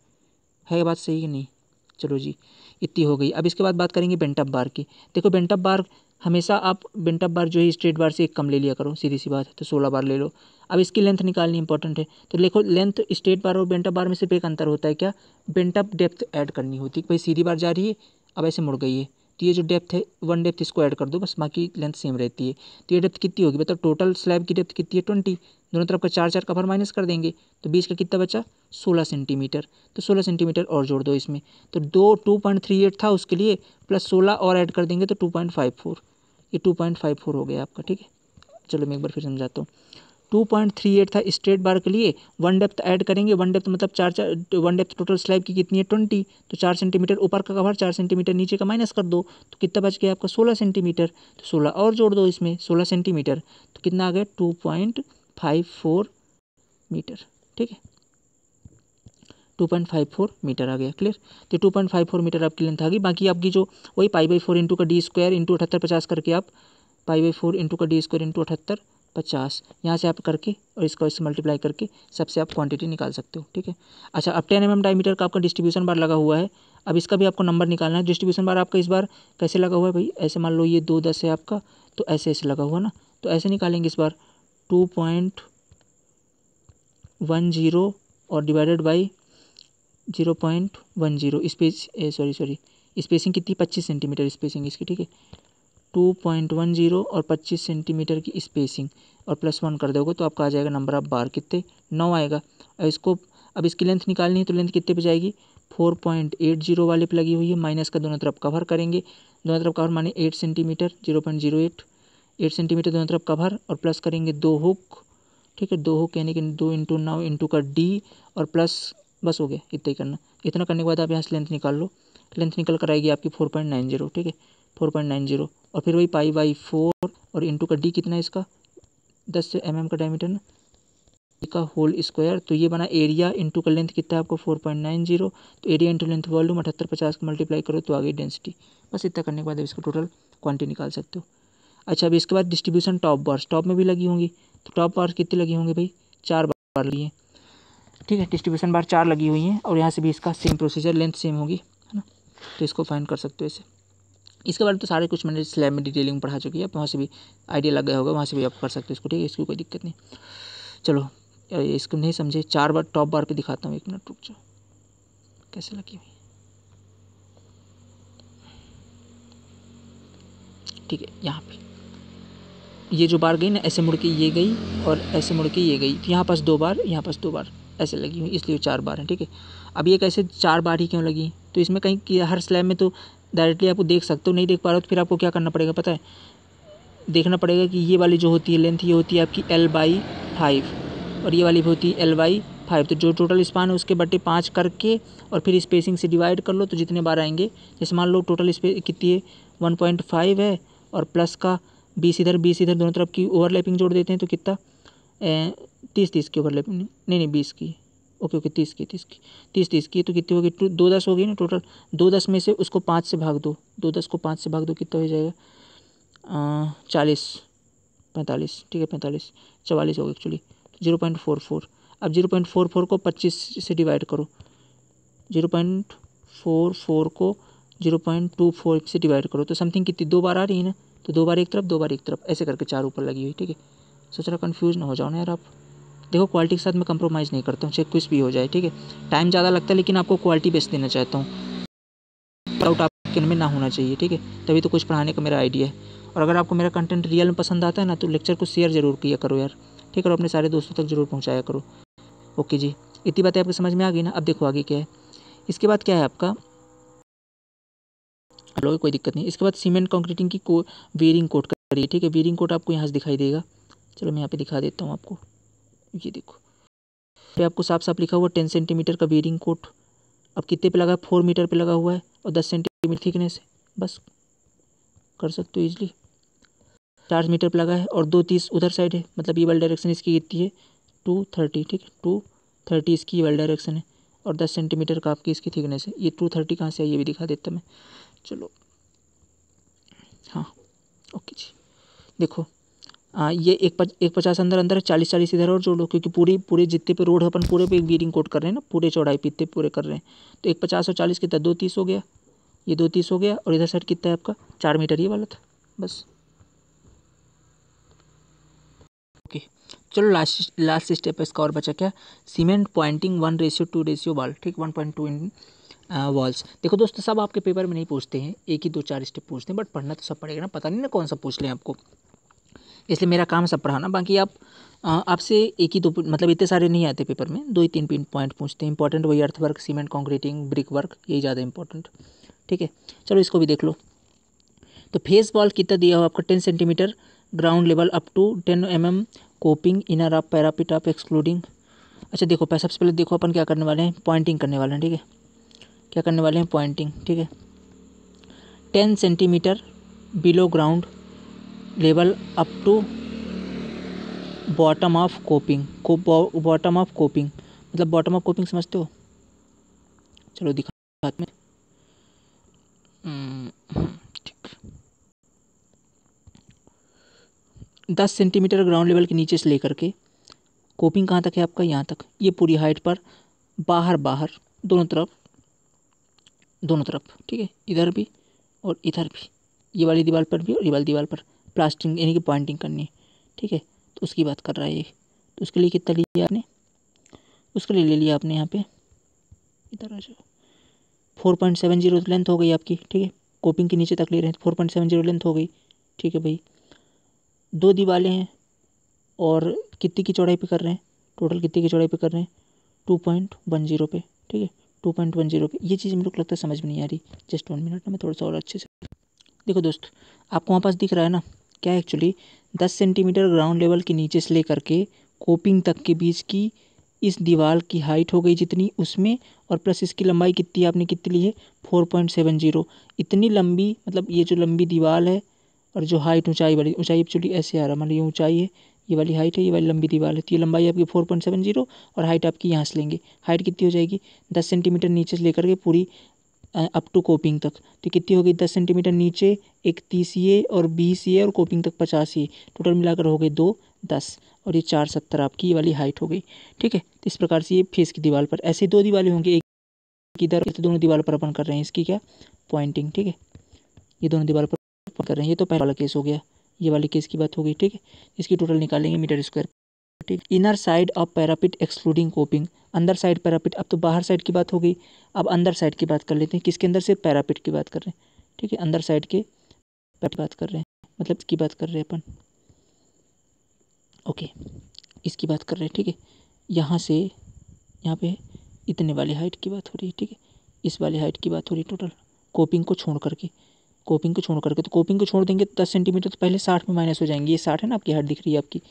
है बात सही कि नहीं चलो जी इतनी हो गई अब इसके बाद बात करेंगे बेंटअप बार की देखो बेंटअप बार हमेशा आप बेंटअप बार जो है स्ट्रेट बार से एक कम ले लिया करो सीधी सी बात है तो सोलह बार ले लो अब इसकी लेंथ निकालनी इंपॉर्टेंट है तो देखो लेंथ स्ट्रेट बार और बेंटा बार में सिर्फ एक अंतर होता है क्या बेंटअप डेप्थ ऐड करनी होती है भाई सीधी बार जा रही है अब ऐसे मुड़ गई है तो ये जो डेप्थ है वन डेप्थ इसको ऐड कर दो बस बाकी लेंथ सेम रहती है तो ये डेप्थ कितनी होगी मतलब टोटल स्लैब की डेप्थ कितनी है ट्वेंटी दोनों तरफ का चार चार का माइनस कर देंगे तो बीस का कितना बचा सोलह सेंटीमीटर तो सोलह सेंटीमीटर और जोड़ दो इसमें तो दो टू पॉइंट थ्री एट था उसके लिए प्लस सोलह और ऐड कर देंगे तो टू पॉइंट फाइव फोर ये टू पॉइंट फाइव फोर हो गया आपका ठीक है चलो मैं एक बार फिर समझाता हूँ टू पॉइंट थ्री एट था स्ट्रेट बार के लिए वन डेप्थ ऐड करेंगे वन डेप्थ मतलब चार चार वन डेप्थ टोटल स्लैब की कितनी है ट्वेंटी तो चार सेंटीमीटर ऊपर का कवर चार सेंटीमीटर नीचे का माइनस कर दो तो कितना बच गया आपका सोलह सेंटीमीटर तो सोलह और जोड़ दो इसमें सोलह सेंटीमीटर तो कितना आ गया two point five four metre ठीक है two point five four metre आ गया क्लियर तो two point five four metre आपकी लेंथ आ गई बाकी आपकी जो वही पाई बाई फोर इंटू का डी स्क्वायर इंटू अठहत्तर पचास करके आप पाई बाई फोर इंटू का डी स्क्वायर इंटू अठहत्तर पचास यहाँ से आप करके और इसको इससे मल्टीप्लाई करके सबसे आप क्वांटिटी निकाल सकते हो ठीक है अच्छा अब टेन एम एम डायमीटर का आपका डिस्ट्रीब्यूशन बार लगा हुआ है अब इसका भी आपको नंबर निकालना है डिस्ट्रीब्यूशन बार आपका इस बार कैसे लगा हुआ है भाई ऐसे मान लो ये दो दस है आपका तो ऐसे ऐसे लगा हुआ ना तो ऐसे निकालेंगे इस बार टू पॉइंट वन ज़ीरो और divided by zero point one zero space sorry sorry spacing कितनी पच्चीस सेंटीमीटर स्पेसिंग इसकी ठीक है टू पॉइंट वन ज़ीरो और पच्चीस सेंटीमीटर की स्पेसिंग और प्लस वन कर दोगे तो आपका आ जाएगा नंबर ऑफ बार कितने नौ आएगा और इसको अब इसकी लेंथ निकालनी है तो लेंथ कितने पे जाएगी फोर पॉइंट एट जीरो वाले पे लगी हुई है माइनस का दोनों तरफ कवर करेंगे दोनों तरफ कवर माने eight centimetre zero point zero eight eight centimetre दोनों तरफ कवर और प्लस करेंगे दो हुक ठीक है दो हुक यानी कि दो इंटू नौ इंटू का डी और प्लस बस हो गया इतना ही करना इतना करने के बाद आप यहाँ से लेंथ निकाल लो लेंथ निकल कर आएगी आपकी फोर पॉइंट नाइन जीरो ठीक है फोर पॉइंट नाइन जीरो और फिर वही पाई बाई फोर और इंटू का डी कितना है इसका दस से एम एम का डायमीटर ना का होल स्क्वायर तो ये बना एरिया इंटू का लेंथ कितना है आपको फोर पॉइंट नाइन जीरो तो एरिया इंटू लेंथ वॉल्यूम अठहत्तर पचास को मल्टीप्लाई करो तो आ गई डेंसिटी बस इतना करने के बाद इसका टोटल क्वांटिटी निकाल सकते हो अच्छा अभी इसके बाद डिस्ट्रीब्यूशन टॉप बार्स टॉप में भी लगी होंगी तो टॉप बार्स कितनी लगी होंगी भाई चार बार लगी हैं ठीक है डिस्ट्रीब्यूशन बार चार लगी हुई हैं और यहाँ से भी इसका सेम प्रोसीजर लेंथ सेम होगी है ना तो इसको फाइंड कर सकते हो इसे इसके बारे में तो सारे कुछ मैंने स्लैब में डिटेलिंग पढ़ा चुकी है आप वहाँ से भी आइडिया लग गया होगा वहाँ से भी आप कर सकते हो इसको ठीक है इसकी कोई दिक्कत नहीं चलो इसको नहीं समझे चार बार टॉप बार पर दिखाता हूँ एक मिनट रुक जाओ कैसे लगी हुई ठीक है यहाँ पे ये जो बार गई ना ऐसे मुड़ के ये गई और ऐसे मुड़ के ये गई तो यहाँ पास दो बार यहाँ पास दो बार ऐसे लगी हुई इसलिए चार बार हैं ठीक है अब ये कैसे चार बार ही क्यों लगी तो इसमें कहीं कि हर स्लैब में तो डायरेक्टली आपको देख सकते हो नहीं देख पा रहे हो तो फिर आपको क्या करना पड़ेगा पता है देखना पड़ेगा कि ये वाली जो होती है लेंथ ये होती है आपकी एल बाई फाइव और ये वाली भी होती है एल बाई फाइव तो जो टोटल स्पान है उसके बटे पाँच करके और फिर स्पेसिंग से डिवाइड कर लो तो जितने बार आएंगे जैसे मान लो टोटल स्पे कितनी है वन पॉइंट फाइव है और प्लस का बीस इधर बीस इधर दोनों तरफ की ओवरलैपिंग जोड़ देते हैं तो कितना तीस तीस की ओवरलैपिंग नहीं नहीं बीस की ओके ओके तीस की तीस की तीस तीस की तो कितनी होगी टू दो दस होगी ना टोटल दो दस में से उसको पाँच से भाग दो दो दस को पाँच से भाग दो कितना हो जाएगा चालीस पैंतालीस ठीक है पैंतालीस चवालीस होगा actually zero point four four अब जीरो पॉइंट फोर फोर को पच्चीस से डिवाइड करो जीरो पॉइंट फोर फोर को जीरो पॉइंट टू फोर से डिवाइड करो तो समथिंग कितनी दो बार आ रही है ना तो दो बार एक तरफ दो बार एक तरफ ऐसे करके चार ऊपर लगी हुई ठीक है सोच रहा कन्फ्यूज ना हो जाओ ना यार आप देखो क्वालिटी के साथ मैं कंप्रोमाइज़ नहीं करता हूँ चाहे कुछ भी हो जाए ठीक है टाइम ज़्यादा लगता है लेकिन आपको क्वालिटी बेस्ट देना चाहता हूँ डाउट आपके में ना होना चाहिए ठीक है तभी तो कुछ पढ़ाने का मेरा आइडिया है और अगर आपको मेरा कंटेंट रियल में पसंद आता है ना तो लेक्चर को शेयर जरूर किया करो यार ठीक है और अपने सारे दोस्तों तक जरूर पहुँचाया करो ओके जी इतनी बातें आपको समझ में आ गई ना अब देखो आगे क्या है इसके बाद क्या है आपका लोगे कोई दिक्कत नहीं इसके बाद सीमेंट कॉन्क्रीटिंग की को वेरिंग कोट करिए ठीक है वेरिंग कोट आपको यहाँ से दिखाई देगा चलो मैं यहाँ पे दिखा देता हूँ आपको ये देखो पे आपको साफ साफ लिखा हुआ टेन सेंटीमीटर का वेरिंग कोट अब कितने पे लगा है फोर मीटर पे लगा हुआ है और दस सेंटीमीटर थिकनेस है बस कर सकते हो ईजिली चार मीटर पर लगा है और दो तीस उधर साइड है मतलब ये वाली डायरेक्शन इसकी कितनी है टू थर्टी ठीक है टू थर्टी इसकी वाली डायरेक्शन है और दस सेंटीमीटर का आपकी इसकी थिकनेस है ये टू थर्टी कहाँ से आई ये भी दिखा देता मैं चलो हाँ ओके जी देखो आ, ये एक पच, एक पचास अंदर अंदर चालीस चालीस इधर और जोड़ लो क्योंकि पूरी पूरे जितने पे रोड है अपन पूरे पे एक कोट कर रहे हैं ना पूरे चौड़ाई पे इतने पूरे कर रहे हैं तो एक पचास और चालीस कितना दो तीस हो गया ये दो तीस हो गया और इधर साइड कितना है आपका चार मीटर ये वाला था बस ओके चलो लास्ट लास्ट स्टेप है इसका और बचा क्या cement pointing one ratio two ratio wall ठीक वन पॉइंट टू वॉल्स देखो दोस्तों सब आपके पेपर में नहीं पूछते हैं एक ही दो चार स्टेप पूछते हैं बट पढ़ना तो सब पड़ेगा ना पता नहीं ना कौन सा पूछ लें आपको इसलिए मेरा काम सब पढ़ाना बाकी आप आपसे एक ही दो मतलब इतने सारे नहीं आते पेपर में दो ही तीन पिन पॉइंट पूछते हैं इंपॉर्टेंट वही earthwork cement concreting brick work यही ज़्यादा इंपॉर्टेंट ठीक है चलो इसको भी देख लो तो फेस वॉल कितना दिया हो आपका ten centimetre ground level up to ten M M coping inner up parapet up excluding अच्छा देखो सबसे पहले देखो अपन क्या करने वाले हैं पॉइंटिंग करने वाले हैं ठीक है क्या करने वाले हैं पॉइंटिंग ठीक है ten centimetre below ground level up to bottom of coping bottom of coping मतलब बॉटम ऑफ कोपिंग समझते हो चलो दिखा हाथ में हम्म, दस सेंटीमीटर ग्राउंड लेवल के नीचे से लेकर के कोपिंग कहाँ तक है आपका यहाँ तक ये पूरी हाइट पर बाहर बाहर दोनों तरफ दोनों तरफ ठीक है इधर भी और इधर भी ये वाली दीवार पर भी और ये वाली दीवार पर प्लास्टिंग यानी कि पॉइंटिंग करनी है ठीक है तो उसकी बात कर रहा है ये तो उसके लिए कितना लिया आपने उसके लिए ले लिया आपने यहाँ पे इधर आ जाओ four point seven zero length हो गई आपकी ठीक है कोपिंग के नीचे तक ले रहे हैं four point seven zero length हो गई ठीक है भाई दो दीवारें हैं और कितनी की चौड़ाई पे कर रहे हैं टोटल कितनी की चौड़ाई पे कर रहे हैं टू पॉइंट वन जीरो पे ठीक है टू पॉइंट वन जीरो ये चीज़ मेरे को लगता है समझ में नहीं आ रही जस्ट वन मिनट ना मैं थोड़ा सा और अच्छे से देखो दोस्त आपको वहाँ पास दिख रहा है ना क्या एक्चुअली दस सेंटीमीटर ग्राउंड लेवल के नीचे से लेकर के कोपिंग तक के बीच की इस दीवार की हाइट हो गई जितनी उसमें और प्लस इसकी लंबाई कितनी आपने कितनी ली है फोर पॉइंट सेवन जीरो इतनी लंबी मतलब ये जो लंबी दीवार है और जो हाइट ऊंचाई वाली ऊंचाई एक्चुअली ऐसे आ रहा है मान लीजिए ऊंचाई है ये वाली हाइट है ये वाली लंबी दीवार है तो ये लंबाई आपकी फोर पॉइंट सेवन जीरो और हाइट आपकी यहाँ से लेंगे हाइट कितनी हो जाएगी दस सेंटीमीटर नीचे से लेकर के पूरी अप टू कोपिंग तक तो कितनी होगी दस सेंटीमीटर नीचे एक तीस ये और बीस ये और कोपिंग तक पचास ये टोटल मिलाकर हो गए दो दस और ये चार सत्तर आपकी ये वाली हाइट हो गई ठीक है तो इस प्रकार से ये फेस की दीवार पर ऐसे दो दीवारें होंगी एक किधर इस दोनों दीवार पर अपन कर रहे हैं इसकी क्या पॉइंटिंग ठीक है ये दोनों दीवार पर कर रहे हैं ये तो पहला केस हो गया ये वाले केस की बात हो गई ठीक है इसकी टोटल निकालेंगे मीटर स्क्वायर ठीक inner side of parapet excluding coping अंदर साइड पैरापिट अब तो बाहर साइड की बात हो गई अब अंदर साइड की बात कर लेते हैं किसके अंदर से पैरापिट की बात कर रहे हैं ठीक है अंदर साइड के बात कर रहे हैं मतलब इसकी बात कर रहे हैं अपन ओके इसकी बात कर रहे हैं ठीक है यहाँ से यहाँ पे इतने वाले हाइट की बात हो रही है ठीक है इस वाले हाइट की बात हो रही है टोटल कोपिंग को छोड़ करके कोपिंग को छोड़ करके तो कोपिंग को छोड़ देंगे तो दस सेंटीमीटर तो पहले साठ में माइनस हो जाएंगे ये साठ है ना आपकी हाइट दिख रही है आपकी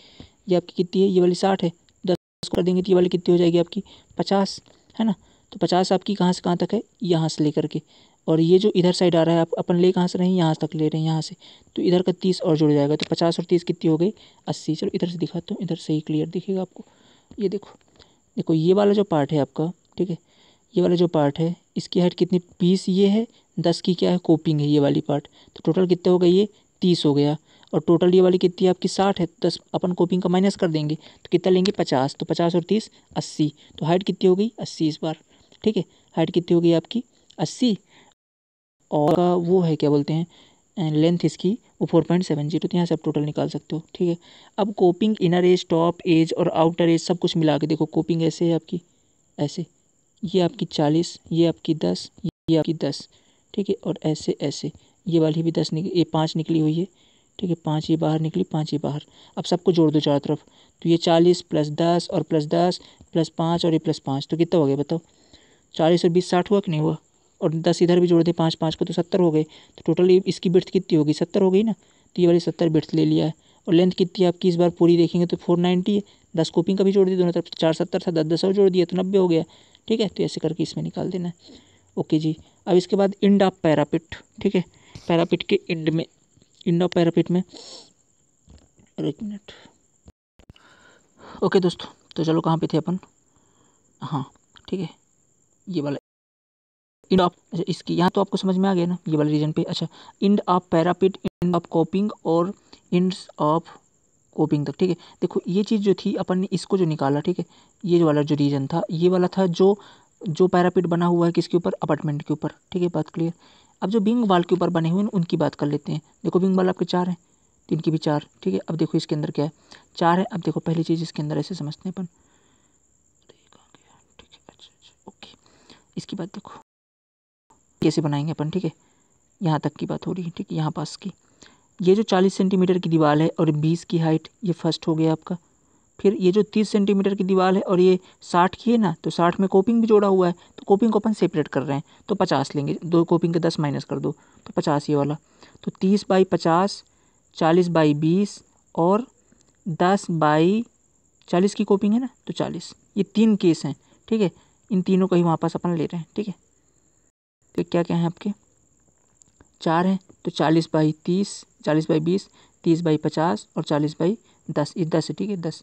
ये आपकी कितनी है ये वाली साठ है दस कर देंगे तो ये वाली कितनी हो जाएगी आपकी पचास है ना तो पचास आपकी कहाँ से कहाँ तक है यहाँ से लेकर के और ये जो इधर साइड आ रहा है आप अपन ले कहाँ से रहे हैं यहाँ तक ले रहे हैं यहाँ से तो इधर का तीस और जुड़ जाएगा तो पचास और तीस कितनी हो गई अस्सी चलो इधर से दिखाता हूँ इधर से ही क्लियर दिखेगा आपको ये देखो देखो ये वाला जो पार्ट है आपका ठीक है ये वाला जो पार्ट है इसकी हाइट कितनी बीस ये है दस की क्या है कोपिंग है ये वाली पार्ट तो टोटल कितने हो गए ये तीस हो गया और टोटल ये वाली कितनी आपकी साठ है दस अपन कोपिंग का माइनस कर देंगे तो कितना लेंगे पचास तो पचास और तीस अस्सी तो हाइट कितनी हो गई अस्सी इस बार ठीक है हाइट कितनी हो गई आपकी अस्सी और वो है क्या बोलते हैं लेंथ इसकी वो फोर पॉइंट सेवन जीरो तो यहाँ से आप टोटल निकाल सकते हो ठीक है अब coping inner edge top edge और आउटर एज सब कुछ मिला के देखो कोपिंग ऐसे है आपकी ऐसे ये आपकी चालीस ये आपकी दस ये आपकी दस ठीक है और ऐसे ऐसे ये वाली भी दस निकली ये पाँच निकली हुई है ठीक है पाँच ये बाहर निकली पाँच ये बाहर अब सबको जोड़ दो चारों तरफ तो ये चालीस प्लस दस और प्लस दस प्लस पाँच और ये प्लस पाँच तो कितना हो गया बताओ चालीस और बीस साठ हुआ कि नहीं हुआ और दस इधर भी जोड़ दें पाँच पाँच को तो सत्तर हो गए तो टोटल इसकी बिर्थ कितनी होगी सत्तर हो गई ना तो ये वाली सत्तर बिर्थ ले लिया है और लेंथ कितनी आपकी इस बार पूरी देखेंगे तो फोर नाइन्टी है दस कॉपिंग का भी जोड़ दी दोनों तरफ चार सत्तर था दस दस और जोड़ दिया तो नब्बे हो गया ठीक है तो ऐसे करके इसमें निकाल देना ओके जी अब इसके बाद इंड ऑफ पैरापिट ठीक है पैरापिट के इंड में इंड ऑफ पैरापिट में एक मिनट ओके दोस्तों तो चलो कहाँ पे थे अपन हाँ ठीक है ये वाला इंड ऑफ अच्छा इसकी यहाँ तो आपको समझ में आ गया ना ये वाले रीजन पे अच्छा end of parapet end of coping और इंड ऑफ कोपिंग तक ठीक है देखो ये चीज़ जो थी अपन ने इसको जो निकाला ठीक है ये वाला जो रीजन था ये वाला था जो जो पैरापिट बना हुआ है किसके ऊपर अपार्टमेंट के ऊपर ठीक है बात क्लियर अब जो विंग वाल के ऊपर बने हुए हैं उनकी बात कर लेते हैं देखो बिंग वाल आपके चार हैं तीन की भी चार ठीक है अब देखो इसके अंदर क्या है चार है अब देखो पहली चीज़ इसके अंदर ऐसे समझते हैं अपन ठीक है अच्छा अच्छा ओके इसकी बात देखो कैसे बनाएंगे अपन ठीक है यहाँ तक की बात हो रही है ठीक है यहाँ पास की ये जो चालीस सेंटीमीटर की दीवार है और बीस की हाइट ये फर्स्ट हो गया आपका फिर ये जो तीस सेंटीमीटर की दीवार है और ये साठ की है ना तो साठ में कोपिंग भी जोड़ा हुआ है तो कोपिंग को अपन सेपरेट कर रहे हैं तो पचास लेंगे दो कोपिंग के दस माइनस कर दो तो पचास ये वाला तो तीस बाई पचास चालीस बाई बीस और दस बाई चालीस की कोपिंग है ना तो चालीस ये तीन केस हैं ठीक है इन तीनों को ही वापस अपन ले रहे हैं ठीक है तो क्या क्या है आपके चार हैं तो चालीस बाई तीस चालीस बाई बीस तीस बाई पचास और चालीस बाई दस ये दस है ठीक है दस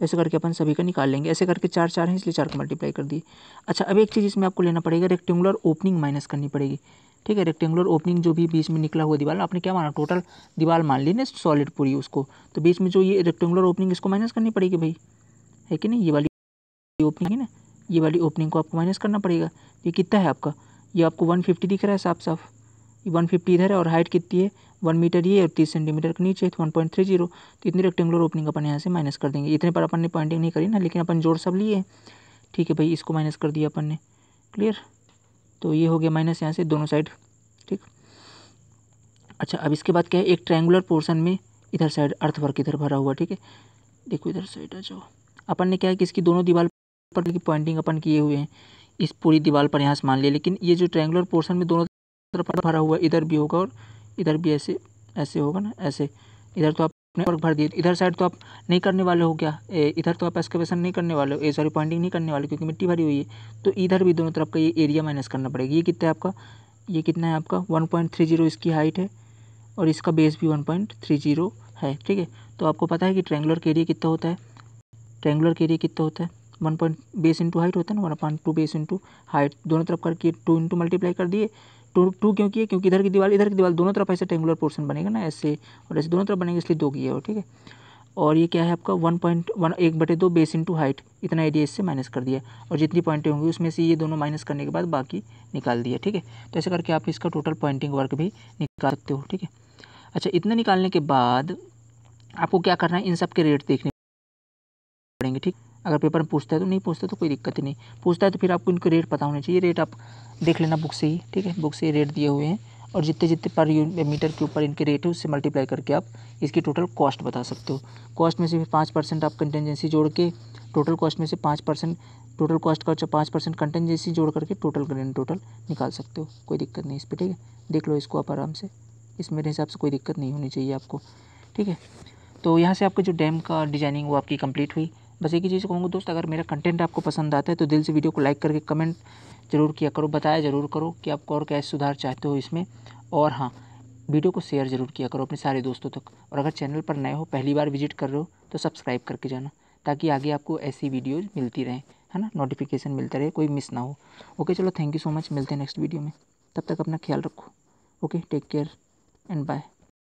तो ऐसे करके अपन सभी का निकाल लेंगे ऐसे करके चार चार हैं इसलिए चार को मल्टीप्लाई कर दिए अच्छा अब एक चीज़ इसमें आपको लेना पड़ेगा रेक्टेंगुलर ओपनिंग माइनस करनी पड़ेगी ठीक है रेक्टेंगुलर ओपनिंग जो भी बीच में निकला हुआ दीवार आपने क्या माना टोटल दीवार मान ली ना सॉलिड पूरी उसको तो बीच में जो ये रेक्टेंगुलर ओपनिंग इसको माइनस करनी पड़ेगी भाई है कि नहीं ये वाली ओपनिंग है ना ये वाली ओपनिंग को आपको माइनस करना पड़ेगा ये कितना है आपका ये आपको वन फिफ्टी दिख रहा है साफ साफ वन फिफ्टी इधर है और हाइट कितनी है वन मीटर ये और तीस सेंटीमीटर के नीचे तो वन पॉइंट थ्री जीरो तो इतनी रेक्टेंगुलर ओपनिंग अपन यहाँ से माइनस कर देंगे इतने पर अपन ने पॉइंटिंग नहीं करी ना लेकिन अपन जोड़ सब लिए ठीक है भाई इसको माइनस कर दिया अपन ने क्लियर तो ये हो गया माइनस यहाँ से दोनों साइड ठीक अच्छा अब इसके बाद क्या है एक ट्रैंगुलर पोर्सन में इधर साइड अर्थवर्क इधर भरा हुआ ठीक है देखो इधर साइड आ जाओ अपन ने क्या है कि इसकी दोनों दीवार पर पॉइंटिंग अपन किए हुए हैं इस पूरी दीवार पर यहाँ से मान लिया लेकिन ये जो ट्रैंगुलर पोर्सन में दोनों इधर भरा हुआ इधर भी होगा और इधर भी ऐसे ऐसे होगा ना ऐसे इधर तो आप वर्क भर दिए इधर साइड तो आप नहीं करने वाले हो क्या ए, इधर तो आप एक्सकवेशन नहीं करने वाले हो सॉरी पॉइंटिंग नहीं करने वाले क्योंकि मिट्टी भरी हुई है तो इधर भी दोनों तरफ का ये एरिया माइनस करना पड़ेगा ये कितना है आपका ये कितना है आपका वन पॉइंट थ्री जीरो इसकी हाइट है और इसका बेस भी वन पॉइंट थ्री जीरो है ठीक है तो आपको पता है कि ट्रेंगुलर के एरिया कितना होता है ट्रेंगुलर के एरिया कितना होता है one point base into height होता है ना one point two base into height दोनों तरफ करके टू इंटू मल्टीप्लाई कर दिए टू टू क्यों किए क्योंकि इधर की दीवार इधर की दीवार दोनों तरफ ऐसे टेंगुलर पोर्शन बनेगा ना ऐसे और ऐसे दोनों तरफ बनेंगे इसलिए दो किए हो ठीक है और ये क्या है आपका वन पॉइंट वन एक बटे दो बेस इंटू हाइट इतना एरिया इससे माइनस कर दिया और जितनी पॉइंटें होंगी उसमें से ये दोनों माइनस करने के बाद बाकी निकाल दिया ठीक है तो ऐसे करके आप इसका टोटल पॉइंटिंग वर्क भी निकाल सकते हो ठीक है अच्छा इतना निकालने के बाद आपको क्या करना है इन सब के रेट देखने पड़ेंगे ठीक अगर पेपर में पूछता है तो नहीं पूछता तो कोई दिक्कत नहीं पूछता है तो फिर आपको इनके रेट पता होने चाहिए रेट आप देख लेना बुक से ही ठीक है बुक से ही रेट दिए हुए हैं और जितने जितने पर मीटर के ऊपर इनके रेट है उससे मल्टीप्लाई करके आप इसकी टोटल कॉस्ट बता सकते हो कॉस्ट में से पाँच परसेंट आप कंटेंजेंसी जोड़ के टोटल कॉस्ट में से पाँच परसेंट टोटल कॉस्ट का पाँच परसेंट कंटेंजेंसी जोड़ करके टोटल ग्रेन टोटल निकाल सकते हो कोई दिक्कत नहीं इस पर ठीक है देख लो इसको आप आराम से इस मेरे हिसाब से कोई दिक्कत नहीं होनी चाहिए आपको ठीक है तो यहाँ से आपका जो डैम का डिजाइनिंग वो आपकी कंप्लीट हुई बस एक ही चीज़ कहूँगा दोस्त अगर मेरा कंटेंट आपको पसंद आता है तो दिल से वीडियो को लाइक करके कमेंट ज़रूर किया करो बताया ज़रूर करो कि आप और कैसे सुधार चाहते हो इसमें और हाँ वीडियो को शेयर ज़रूर किया करो अपने सारे दोस्तों तक और अगर चैनल पर नए हो पहली बार विजिट कर रहे हो तो सब्सक्राइब करके जाना ताकि आगे आपको ऐसी वीडियोज़ मिलती रहें है ना नोटिफिकेशन मिलता रहे कोई मिस ना हो ओके चलो थैंक यू सो मच मिलते हैं नेक्स्ट वीडियो में तब तक अपना ख्याल रखो okay take care and bye